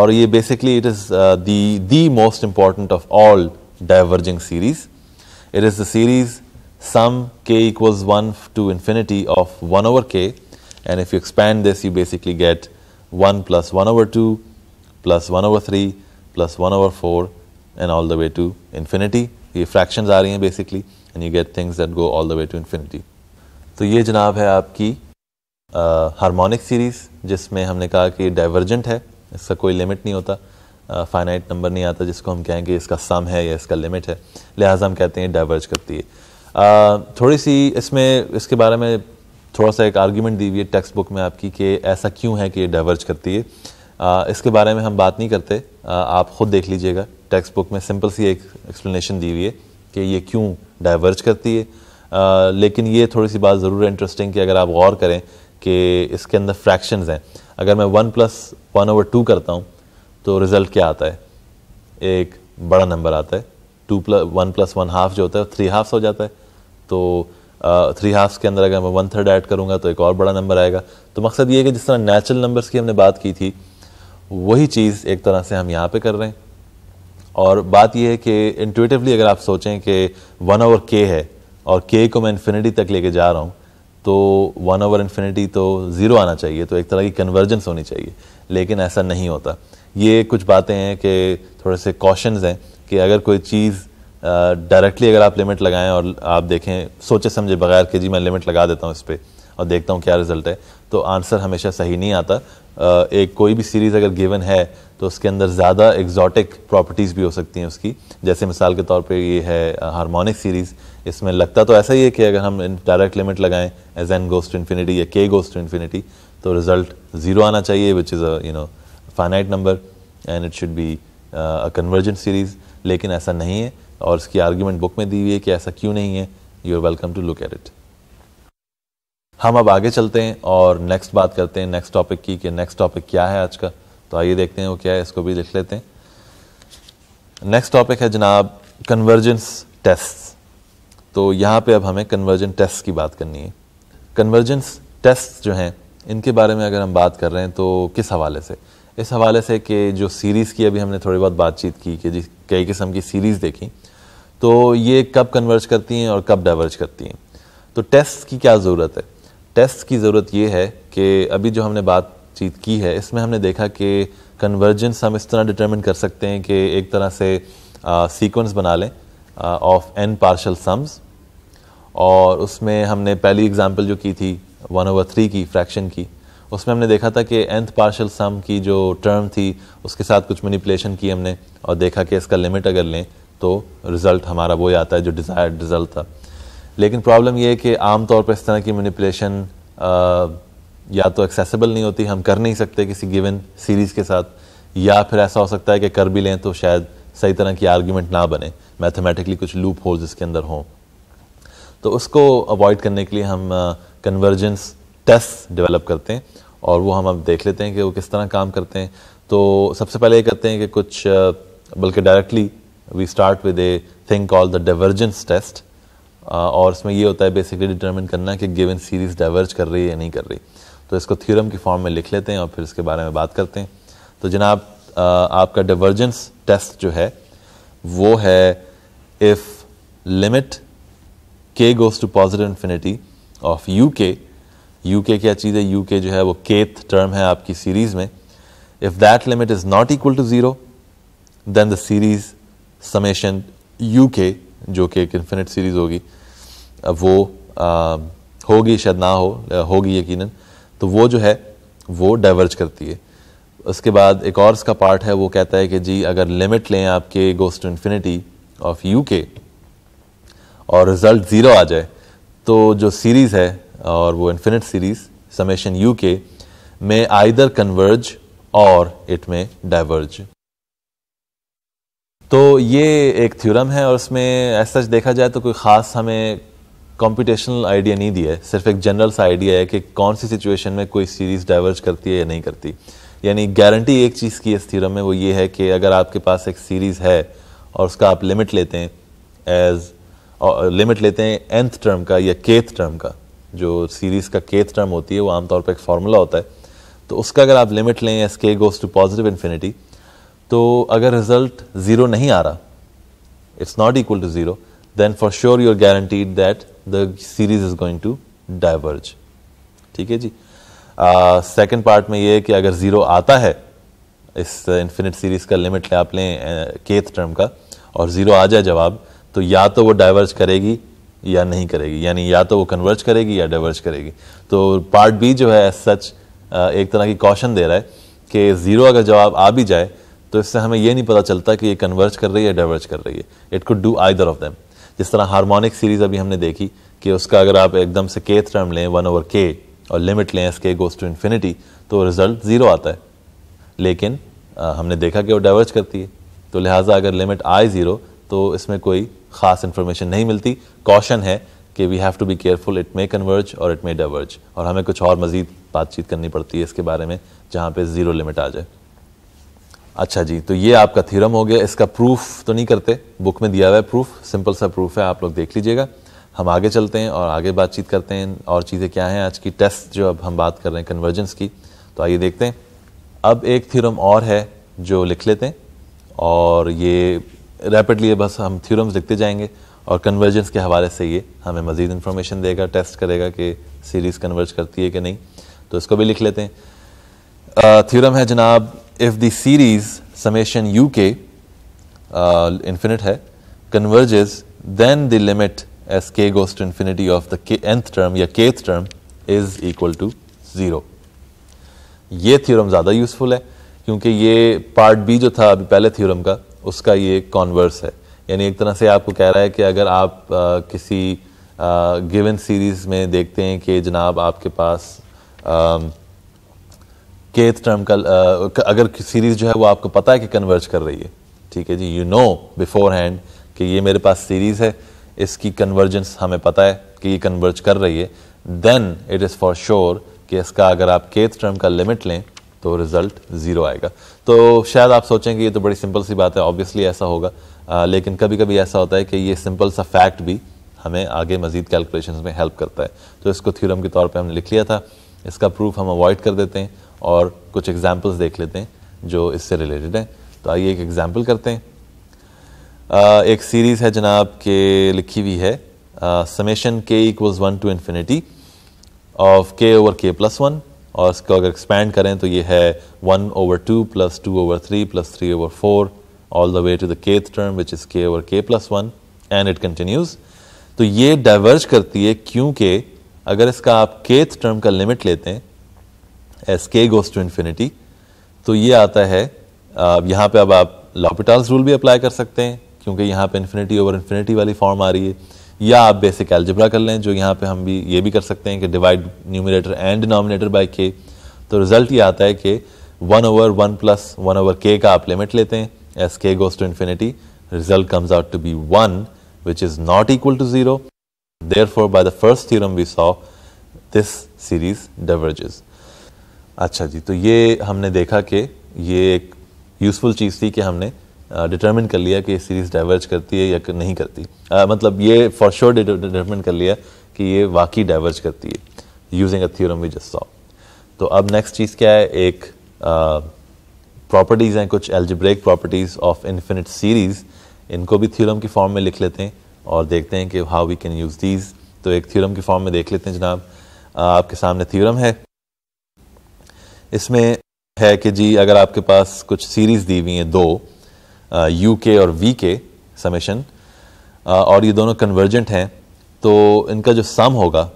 और ये basically it is the the most important of all diverging series it is the series sum k equals 1 to infinity of 1 over k and if you expand this you basically get plus one over over 2 plus 1 over 3 plus 1 over and all the way to infinity. ये fractions आ रही हैं basically and you get things that go all the way to infinity. तो ये जनाब है आपकी हारमोनिक सीरीज़ जिसमें हमने कहा कि डाइवर्जेंट है इसका कोई लिमिट नहीं होता फाइनाइट नंबर नहीं आता जिसको हम कहेंगे इसका सम है या इसका लिमिट है लिहाजा हम कहते हैं डाइवर्ज करती है uh, थोड़ी सी इसमें इसके बारे में थोड़ा सा एक आर्ग्यूमेंट दी हुई है टेक्स्ट बुक में आपकी कि ऐसा क्यों है कि ये डाइवर्ज करती है इसके बारे में हम बात नहीं करते आप खुद देख लीजिएगा टेक्स्ट बुक में सिंपल सी एक एक्सप्लेनेशन दी हुई है कि ये क्यों डाइवर्ज करती है लेकिन ये थोड़ी सी बात ज़रूर इंटरेस्टिंग कि अगर आप गौर करें कि इसके अंदर फ्रैक्शन हैं अगर मैं one plus one over two करता हूँ तो रिज़ल्ट क्या आता है एक बड़ा नंबर आता है two plus one plus one half जो होता है थ्री हाफ्स हो जाता है तो थ्री हाफ्स के अंदर अगर मैं वन थर्ड ऐड करूँगा तो एक और बड़ा नंबर आएगा तो मकसद ये है कि जिस तरह नेचुरल नंबर्स की हमने बात की थी वही चीज़ एक तरह से हम यहाँ पे कर रहे हैं और बात यह है कि इंटुटिवली अगर आप सोचें कि वन ओवर के है और के को मैं इन्फिनिटी तक लेके जा रहा हूँ तो वन ओवर इन्फिनिटी तो ज़ीरो आना चाहिए तो एक तरह की कन्वर्जेंस होनी चाहिए लेकिन ऐसा नहीं होता ये कुछ बातें हैं कि थोड़े से कॉशंस हैं कि अगर कोई चीज़ डायरेक्टली अगर आप लिमिट लगाएं और आप देखें सोचे समझे बगैर कि जी मैं लिमिट लगा देता हूँ इस पर और देखता हूँ क्या रिजल्ट है तो आंसर हमेशा सही नहीं आता एक कोई भी सीरीज़ अगर गिवन है तो उसके अंदर ज़्यादा एग्जॉटिक प्रॉपर्टीज़ भी हो सकती हैं उसकी जैसे मिसाल के तौर पे ये है हारमोनिक सीरीज़ इसमें लगता तो ऐसा ही है कि अगर हम डायरेक्ट लिमिट लगाएं एज एन गोस्ट इन्फिनिटी या के गोस्ट इन्फिनिटी तो रिजल्ट ज़ीरो आना चाहिए which is you know finite number and it should be a convergent series लेकिन ऐसा नहीं है और इसकी आर्ग्यूमेंट बुक में दी हुई है कि ऐसा क्यों नहीं है you are welcome to look at it हम अब आगे चलते हैं और नेक्स्ट बात करते हैं नेक्स्ट टॉपिक की कि नेक्स्ट टॉपिक क्या है आज का तो आइए देखते हैं वो क्या है इसको भी लिख लेते हैं नेक्स्ट टॉपिक है जनाब कन्वर्जेंस टेस्ट तो यहाँ पे अब हमें कन्वर्जन टेस्ट की बात करनी है कन्वर्जेंस टेस्ट जो हैं इनके बारे में अगर हम बात कर रहे हैं तो किस हवाले से इस हवाले से कि जो सीरीज़ की अभी हमने थोड़ी बहुत बातचीत की कि जिस कई किस्म की सीरीज़ देखी तो ये कब कन्वर्ज करती हैं और कब डाइवर्ज करती हैं तो टेस्ट की क्या ज़रूरत है टेस्ट की ज़रूरत ये है कि अभी जो हमने बातचीत की है इसमें हमने देखा कि कन्वर्जेंस हम इस तरह डिटर्मिन कर सकते हैं कि एक तरह से सीक्वेंस बना लें ऑफ एन पार्शल सम्स और उसमें हमने पहली एग्जांपल जो की थी वन ओवर थ्री की फ्रैक्शन की उसमें हमने देखा था कि एंथ पार्शल सम की जो टर्म थी उसके साथ कुछ मैनिपुलेशन की हमने और देखा कि इसका लिमिट अगर लें तो रिज़ल्ट हमारा वही आता है जो डिज़ायर्ड रिज़ल्ट था लेकिन प्रॉब्लम ये है कि आमतौर पर इस तरह की मैनिपुलेशन या तो एक्सेसिबल नहीं होती हम कर नहीं सकते किसी गिवन सीरीज़ के साथ या फिर ऐसा हो सकता है कि कर भी लें तो शायद सही तरह की आर्ग्यूमेंट ना बने मैथमेटिकली कुछ लूप होल्स इसके अंदर हों तो उसको अवॉइड करने के लिए हम कन्वर्जेंस टेस्ट डेवलप करते हैं और वो हम अब देख लेते हैं कि वो किस तरह काम करते हैं तो सबसे पहले ये करते हैं कि कुछ बल्कि directly we start with a thing call the divergence test और इसमें ये होता है बेसिकली डिटर्मिन करना कि गिवन सीरीज़ डाइवर्ज कर रही है या नहीं कर रही तो इसको थ्योरम की फॉर्म में लिख लेते हैं और फिर इसके बारे में बात करते हैं तो जनाब आपका डिवर्जेंस टेस्ट जो है वो है if limit k goes to positive infinity of u k u k क्या चीज़ है यू के जो है वो केथ टर्म है आपकी सीरीज़ में if that limit is not equal to zero then the series summation u k जो कि एक इन्फिनिट सीरीज़ होगी वो होगी शायद ना हो होगी यकीनन तो वो जो है वो डाइवर्ज करती है उसके बाद एक और इसका पार्ट है वो कहता है कि जी अगर लिमिट लें आपके goes to infinity of u k और रिज़ल्ट ज़ीरो आ जाए तो जो सीरीज़ है और वो infinite series summation u k में आइदर कन्वर्ज और इट में डाइवर्ज तो ये एक थ्योरम है और उसमें ऐसा देखा जाए तो कोई ख़ास हमें कॉम्पिटिशनल आइडिया नहीं दिया है सिर्फ एक जनरल सा आइडिया है कि कौन सी सिचुएशन में कोई सीरीज़ डाइवर्ज करती है या नहीं करती यानी गारंटी एक चीज़ की इस थीरम में वो ये है कि अगर आपके पास एक सीरीज़ है और उसका आप लिमिट लेते हैं एज लिमिट लेते हैं एंथ टर्म का या केथ टर्म का जो सीरीज़ का केथ टर्म होती है वो आमतौर पर एक फार्मूला होता है तो उसका अगर आप लिमिट लें S k goes to positive infinity तो अगर रिजल्ट ज़ीरो नहीं आ रहा it's not equal to zero then for sure you are guaranteed that the series is going to diverge ठीक है जी सेकेंड uh, पार्ट में ये है कि अगर ज़ीरो आता है इस इन्फिनिट सीरीज का लिमिट ले आप लें केथ टर्म का और ज़ीरो आ जाए जवाब तो या तो वो डाइवर्ज करेगी या नहीं करेगी यानी या तो वो कन्वर्ज करेगी या डाइवर्ज करेगी तो पार्ट बी जो है सच एक तरह की कॉशन दे रहा है कि ज़ीरो अगर जवाब आ भी जाए तो इससे हमें ये नहीं पता चलता कि ये कन्वर्ज कर रही है या डाइवर्ज कर रही है it could do either of them जिस तरह हारमोनिक सीरीज़ अभी हमने देखी कि उसका अगर आप एकदम से के टर्म लें वन ओवर के और लिमिट लें S k goes to infinity तो रिज़ल्ट ज़ीरो आता है लेकिन आ, हमने देखा कि वो डाइवर्ज करती है तो लिहाजा अगर लिमिट आए ज़ीरो तो इसमें कोई ख़ास इन्फॉर्मेशन नहीं मिलती कॉशन है कि we have to be careful it may converge और इट मे डाइवर्ज और हमें कुछ और मज़ीद बातचीत करनी पड़ती है इसके बारे में जहाँ पे ज़ीरो लिमिट आ जाए अच्छा जी तो ये आपका थीरम हो गया इसका प्रूफ तो नहीं करते बुक में दिया हुआ है प्रूफ सिंपल सा प्रूफ है आप लोग देख लीजिएगा हम आगे चलते हैं और आगे बातचीत करते हैं और चीज़ें क्या हैं आज की टेस्ट जो अब हम बात कर रहे हैं कन्वर्जेंस की तो आइए देखते हैं अब एक थ्योरम और है जो लिख लेते हैं और ये रैपिडली बस हम थ्योरम्स लिखते जाएंगे और कन्वर्जेंस के हवाले से ये हमें मज़ीद इन्फॉर्मेशन देगा टेस्ट करेगा कि सीरीज़ कन्वर्ज करती है कि नहीं तो इसको भी लिख लेते हैं थ्योरम है जनाब if the series summation uk uh, infinite hai, converges, then the limit as k goes to infinity of the k, nth term या kth term is equal to zero. ये theorem ज़्यादा useful है क्योंकि ये part B जो था अभी पहले theorem का उसका ये converse है यानी एक तरह से आपको कह रहा है कि अगर आप आ, किसी गिवन सीरीज़ में देखते हैं कि जनाब आपके पास आ, केथ टर्म का अगर सीरीज जो है वो आपको पता है कि कन्वर्ज कर रही है ठीक है जी यू नो बिफोर हैंड कि ये मेरे पास सीरीज है इसकी कन्वर्जेंस हमें पता है कि ये कन्वर्ज कर रही है then it is for sure कि इसका अगर आप केथ टर्म का लिमिट लें तो रिज़ल्ट ज़ीरो आएगा तो शायद आप सोचेंगे ये तो बड़ी सिंपल सी बात है ऑब्वियसली ऐसा होगा आ, लेकिन कभी कभी ऐसा होता है कि ये सिंपल सा फैक्ट भी हमें आगे मजीद कैलकुलेशन में हेल्प करता है तो इसको थ्योरम के तौर पर हमने लिख लिया था इसका प्रूफ हम अवॉइड कर देते हैं और कुछ एग्जाम्पल्स देख लेते हैं जो इससे रिलेटेड हैं तो आइए एक एग्ज़ाम्पल करते हैं एक सीरीज़ है जनाब के लिखी हुई है summation k equals one to infinity of k over k plus one और इसको अगर एक्सपैंड करें तो ये है one over two plus two over three plus three over four all the way to the kth term which is k over k plus one and it continues तो ये डाइवर्ज करती है क्योंकि अगर इसका आप केथ टर्म का लिमिट लेते हैं as k goes to infinity तो ये आता है यहाँ पे अब आप लॉपिटाल्स रूल भी अप्लाई कर सकते हैं क्योंकि यहाँ पे इन्फिनिटी ओवर इन्फिनिटी वाली फॉर्म आ रही है या आप बेसिक एल्जिब्रा कर लें जो यहाँ पे हम भी ये भी कर सकते हैं कि divide numerator and denominator by k तो रिजल्ट ये आता है कि one over one plus one over k का आप लिमिट लेते हैं as k goes to infinity result comes out to be one which is not equal to zero therefore by the first theorem we saw this series diverges. अच्छा जी तो ये हमने देखा कि ये एक यूज़फुल चीज़ थी कि हमने डिटरमिन कर लिया कि ये सीरीज़ डाइवर्ज करती है या नहीं करती मतलब ये फॉर श्योर डिटरमिन कर लिया कि ये वाकई डाइवर्ज करती है using a theorem we just saw तो अब नेक्स्ट चीज़ क्या है एक प्रॉपर्टीज़ हैं कुछ algebraic properties of infinite series इनको भी थ्योरम की फॉर्म में लिख लेते हैं और देखते हैं कि how we can use these तो एक थ्योरम की फॉर्म में देख लेते हैं जनाब आपके सामने थ्योरम है इसमें है कि जी अगर आपके पास कुछ सीरीज़ दी हुई हैं दो यू के और वी के समेशन और ये दोनों कन्वर्जेंट हैं तो इनका जो सम होगा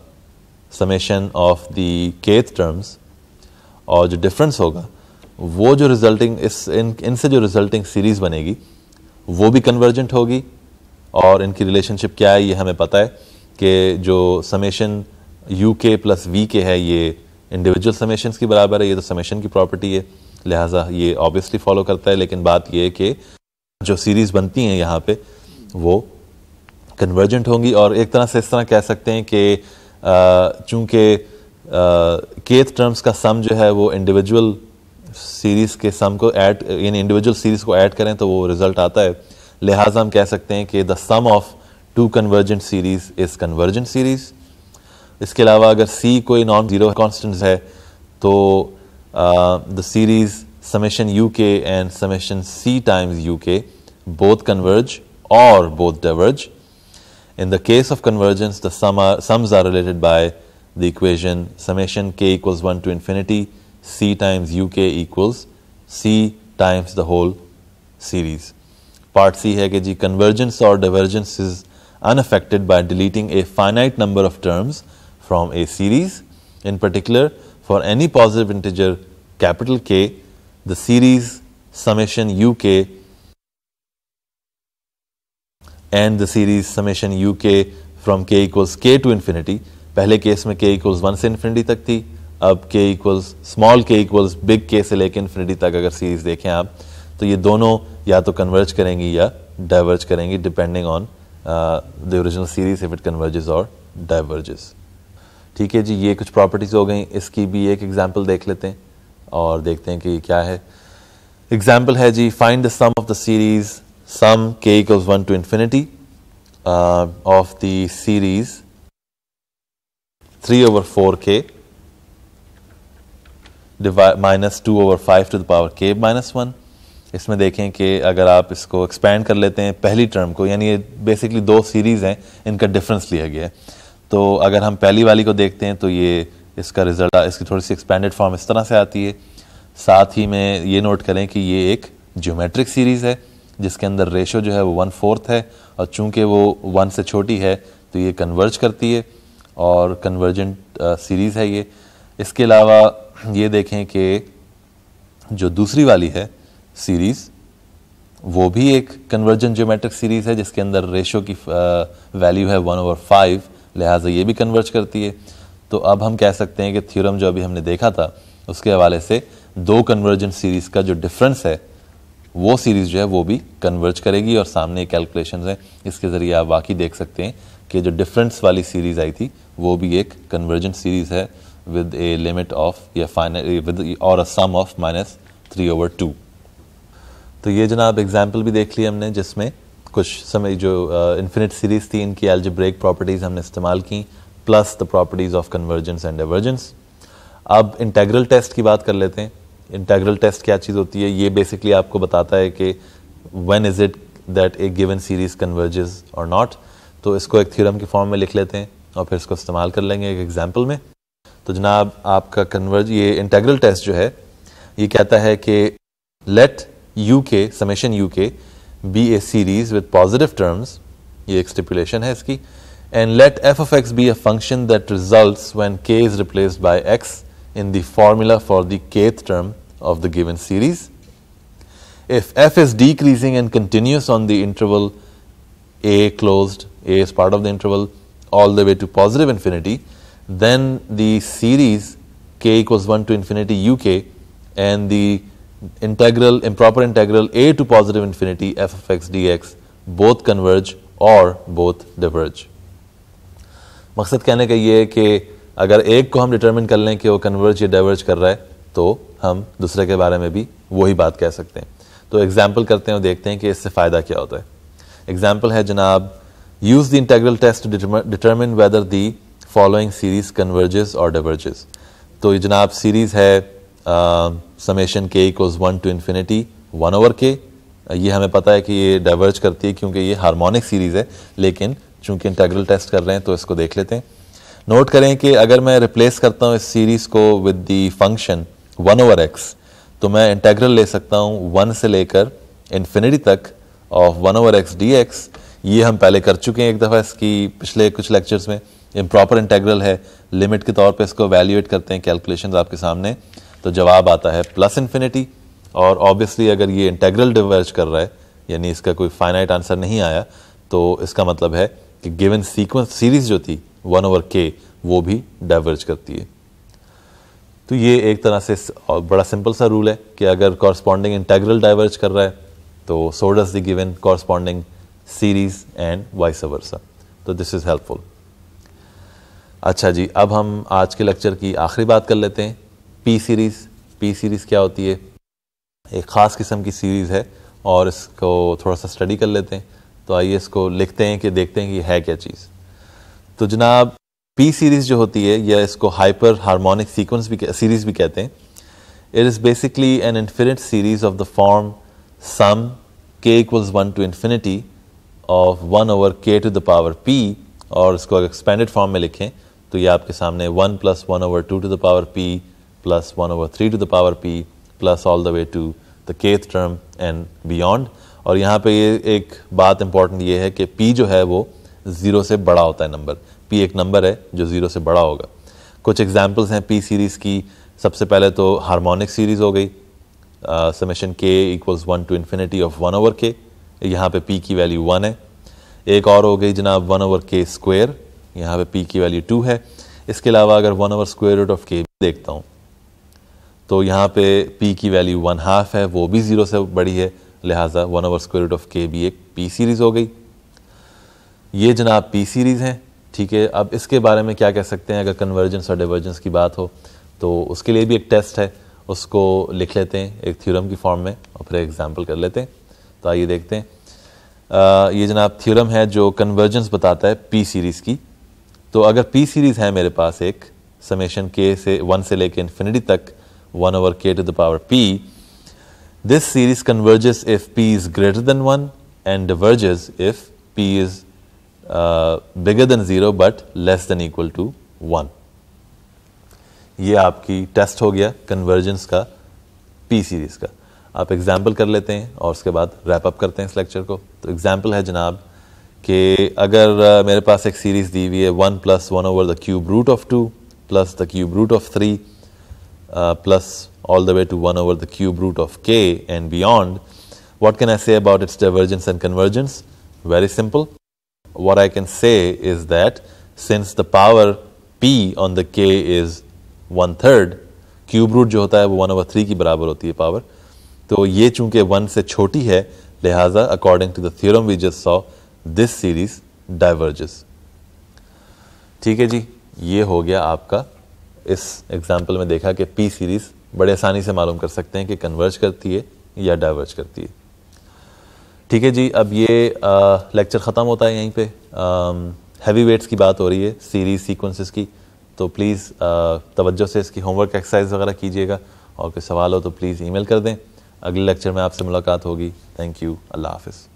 summation of the kth terms और जो डिफरेंस होगा वो जो रिजल्टिंग इस इन इनसे जो रिजल्टिंग सीरीज़ बनेगी वो भी कन्वर्जेंट होगी और इनकी रिलेशनशिप क्या है ये हमें पता है कि जो summation u k plus v k है ये इंडिविजुअल समेशन की बराबर है ये तो समेशन की प्रॉपर्टी है लिहाजा ये ऑब्वियसली फॉलो करता है लेकिन बात यह कि जो सीरीज़ बनती हैं यहाँ पे वो कन्वर्जेंट होंगी और एक तरह से इस तरह कह सकते हैं कि चूँकि केथ टर्म्स का सम जो है वो इंडिविजुअल सीरीज़ के सम को ऐड यानी इंडिविजुअल सीरीज़ को ऐड करें तो वो रिज़ल्ट आता है लिहाजा हम कह सकते हैं कि the sum of two convergent series is convergent series इसके अलावा अगर सी कोई नॉन जीरो कॉन्स्टेंट है तो the series summation u k and summation c times u k both converge और both diverge in the case of convergence the sum sums are related by the equation summation k equals one to infinity c times u k equals c times the whole series part c है कि जी कन्वर्जेंस और divergence is unaffected by deleting a finite number of terms from a series. In particular, for any positive integer capital K, the series summation uk and the series summation uk from k equals k to infinity पहले केस में k equals 1 से infinity तक थी अब k equals small k equals big k से लेकर infinity तक अगर सीरीज देखें आप तो ये दोनों या तो कन्वर्ज करेंगी या डाइवर्ज करेंगी depending on the original series if it converges और डाइवर्जेस ठीक है जी ये कुछ प्रॉपर्टीज़ हो गई इसकी भी एक एग्जाम्पल देख लेते हैं और देखते हैं कि क्या है एग्जाम्पल है जी find the sum of the series sum k equals one to infinity of the series three over four k minus two over five to the power k minus one इसमें देखें कि अगर आप इसको एक्सपेंड कर लेते हैं पहली टर्म को यानी ये बेसिकली दो सीरीज़ हैं इनका डिफरेंस लिया गया है तो अगर हम पहली वाली को देखते हैं तो ये इसका रिजल्ट इसकी थोड़ी सी एक्सपेंडेड फॉर्म इस तरह से आती है साथ ही में ये नोट करें कि ये एक ज्योमेट्रिक सीरीज़ है जिसके अंदर रेशो जो है वो वन फोर्थ है और चूंकि वो वन से छोटी है तो ये कन्वर्ज करती है और कन्वर्जेंट सीरीज़ है ये इसके अलावा ये देखें कि जो दूसरी वाली है सीरीज़ वो भी एक कन्वर्जेंट ज्योमेट्रिक सीरीज़ है जिसके अंदर रेशो की वैल्यू है वन ओवर फाइव लिहाजा ये भी कन्वर्ज करती है तो अब हम कह सकते हैं कि थ्योरम जो अभी हमने देखा था उसके हवाले से दो कन्वर्जेंट सीरीज़ का जो डिफरेंस है वो सीरीज़ जो है वो भी कन्वर्ज करेगी और सामने कैलकुलेशन है इसके ज़रिए आप वाकई देख सकते हैं कि जो डिफरेंस वाली सीरीज़ आई थी वो भी एक कन्वर्जेंट सीरीज़ है विद ए लिमिट ऑफ या फाइनल विद और a sum of minus three over two तो ये जनाब एग्जाम्पल भी देख ली हमने जिसमें कुछ समय जो इन्फिनिट सीरीज़ थी इनकी ब्रेक प्रॉपर्टीज़ हमने इस्तेमाल की plus the properties of convergence and divergence अब इंटेग्रल टेस्ट की बात कर लेते हैं इंटेग्रल टेस्ट क्या चीज़ होती है ये बेसिकली आपको बताता है कि when is it that a given series converges और नॉट तो इसको एक थ्योरम के फॉर्म में लिख लेते हैं और फिर इसको इस्तेमाल कर लेंगे एक एग्जाम्पल में तो जनाब आपका कन्वर्ज ये इंटेग्रल टेस्ट जो है ये कहता है कि let u k summation u k be a series with positive terms ये एक stipulation है इसकी and let f of x be a function that results when k is replaced by x in the formula for the kth term of the given series. If f is decreasing and continuous on the interval a closed, a is part of the interval all the way to positive infinity, then the series k equals 1 to infinity uk and the integral improper integral a to positive infinity f of x dx both converge और both diverge मकसद कहने का ये है कि अगर एक को हम डिटर्मिन कर लें कि वो कन्वर्ज या डाइवर्ज कर रहा है तो हम दूसरे के बारे में भी वही बात कह सकते हैं तो एग्जाम्पल करते हैं और देखते हैं कि इससे फ़ायदा क्या होता है एग्जाम्पल है जनाब use the integral test determine whether the following series converges और डिवर्जेस तो ये जनाब सीरीज़ है summation k equals one to infinity one over k ये हमें पता है कि ये डाइवर्ज करती है क्योंकि ये हार्मोनिक सीरीज़ है लेकिन चूंकि इंटेग्रल टेस्ट कर रहे हैं तो इसको देख लेते हैं नोट करें कि अगर मैं रिप्लेस करता हूँ इस सीरीज़ को with the function one over x तो मैं इंटेग्रल ले सकता हूँ वन से लेकर इन्फिनिटी तक of one over x d x ये हम पहले कर चुके हैं एक दफ़ा इसकी पिछले कुछ लेक्चर्स में इम्प्रॉपर इंटेग्रल है लिमिट के तौर पे इसको वैल्यूएट करते हैं कैलकुलेशन आपके सामने तो जवाब आता है प्लस इन्फिनिटी और ऑब्वियसली अगर ये इंटेग्रल डिवर्ज कर रहा है यानी इसका कोई फाइनाइट आंसर नहीं आया तो इसका मतलब है कि गिवन सीक्वेंस सीरीज जो थी वन ओवर के वो भी डाइवर्ज करती है तो ये एक तरह से बड़ा सिंपल सा रूल है कि अगर कॉरस्पॉन्डिंग इंटेग्रल डाइवर्ज कर रहा है तो so does the given corresponding series and vice versa तो दिस इज़ हेल्पफुल अच्छा जी अब हम आज के लेक्चर की आखिरी बात कर लेते हैं पी सीरीज़ पी सीरीज़ क्या होती है एक ख़ास किस्म की सीरीज़ है और इसको थोड़ा सा स्टडी कर लेते हैं तो आइए इसको लिखते हैं कि देखते हैं कि है क्या चीज़ तो जनाब पी सीरीज़ जो होती है या इसको हाइपर हारमोनिक सीक्वेंस भी सीरीज़ भी कहते हैं it is basically an infinite series of the form sum k equals one to infinity of one over k to the power p और इसको अगर एक्सपेंडेड फॉर्म में लिखें तो ये आपके सामने one plus one over two to the power p plus 1 over 3 to the power p plus all the way to the kth term and beyond और यहाँ पे ये एक बात इम्पॉर्टेंट ये है कि p जो है वो ज़ीरो से बड़ा होता है नंबर p एक नंबर है जो ज़ीरो से बड़ा होगा कुछ एग्जांपल्स हैं p सीरीज़ की सबसे पहले तो हार्मोनिक सीरीज़ हो गई summation k equals one to infinity of one over k यहाँ पे p की वैल्यू वन है एक और हो गई जनाब वन ओवर के स्क्वेयर यहाँ पे p की वैल्यू टू है इसके अलावा अगर one over square root of k देखता हूँ तो यहाँ पे p की वैल्यू वन हाफ है वो भी ज़ीरो से बड़ी है लिहाजा one over square root of k भी एक पी सीरीज़ हो गई ये जनाब पी सीरीज़ हैं ठीक है अब इसके बारे में क्या कह सकते हैं अगर कन्वर्जेंस और डिवर्जेंस की बात हो तो उसके लिए भी एक टेस्ट है उसको लिख लेते हैं एक थ्योरम की फॉर्म में और फिर एग्जाम्पल कर लेते हैं तो आइए देखते हैं आ, ये जनाब थ्योरम है जो कन्वर्जेंस बताता है पी सीरीज़ की तो अगर पी सीरीज़ है मेरे पास एक समेशन के से वन से लेकर इन्फिनिटी तक 1 over k to the power p. This series converges if p is greater than 1 and diverges if p is uh, bigger than 0 but less than equal to 1. ये आपकी टेस्ट हो गया कन्वर्जेंस का पी सीरीज़ का आप एग्जाम्पल कर लेते हैं और उसके बाद रैप अप करते हैं इस लेक्चर को तो एग्जाम्पल है जनाब कि अगर uh, मेरे पास एक सीरीज़ दी हुई है one plus one over the cube root of two plus the cube root of three Uh, plus all the way to 1 over the cube root of k and beyond. What can I say about its divergence and convergence? Very simple. What I can say is that since the power p on the k is one third cube root जो होता है 1 over 3 ki barabar hoti hai power, power तो ये चूंकि वन से छोटी है according to the theorem we just saw, this series diverges. ठीक है जी ये हो गया आपका इस एग्जाम्पल में देखा कि पी सीरीज़ बड़े आसानी से मालूम कर सकते हैं कि कन्वर्ज करती है या डाइवर्ज करती है ठीक है जी अब ये लेक्चर ख़त्म होता है यहीं पे हैवी वेट्स की बात हो रही है सीरीज़ सीक्वेंसेस की तो प्लीज़ तवज्जो से इसकी होमवर्क एक्सरसाइज वगैरह कीजिएगा और कोई सवाल हो तो प्लीज़ ईमेल कर दें अगले लेक्चर में आपसे मुलाकात होगी थैंक यू अल्लाह हाफिज़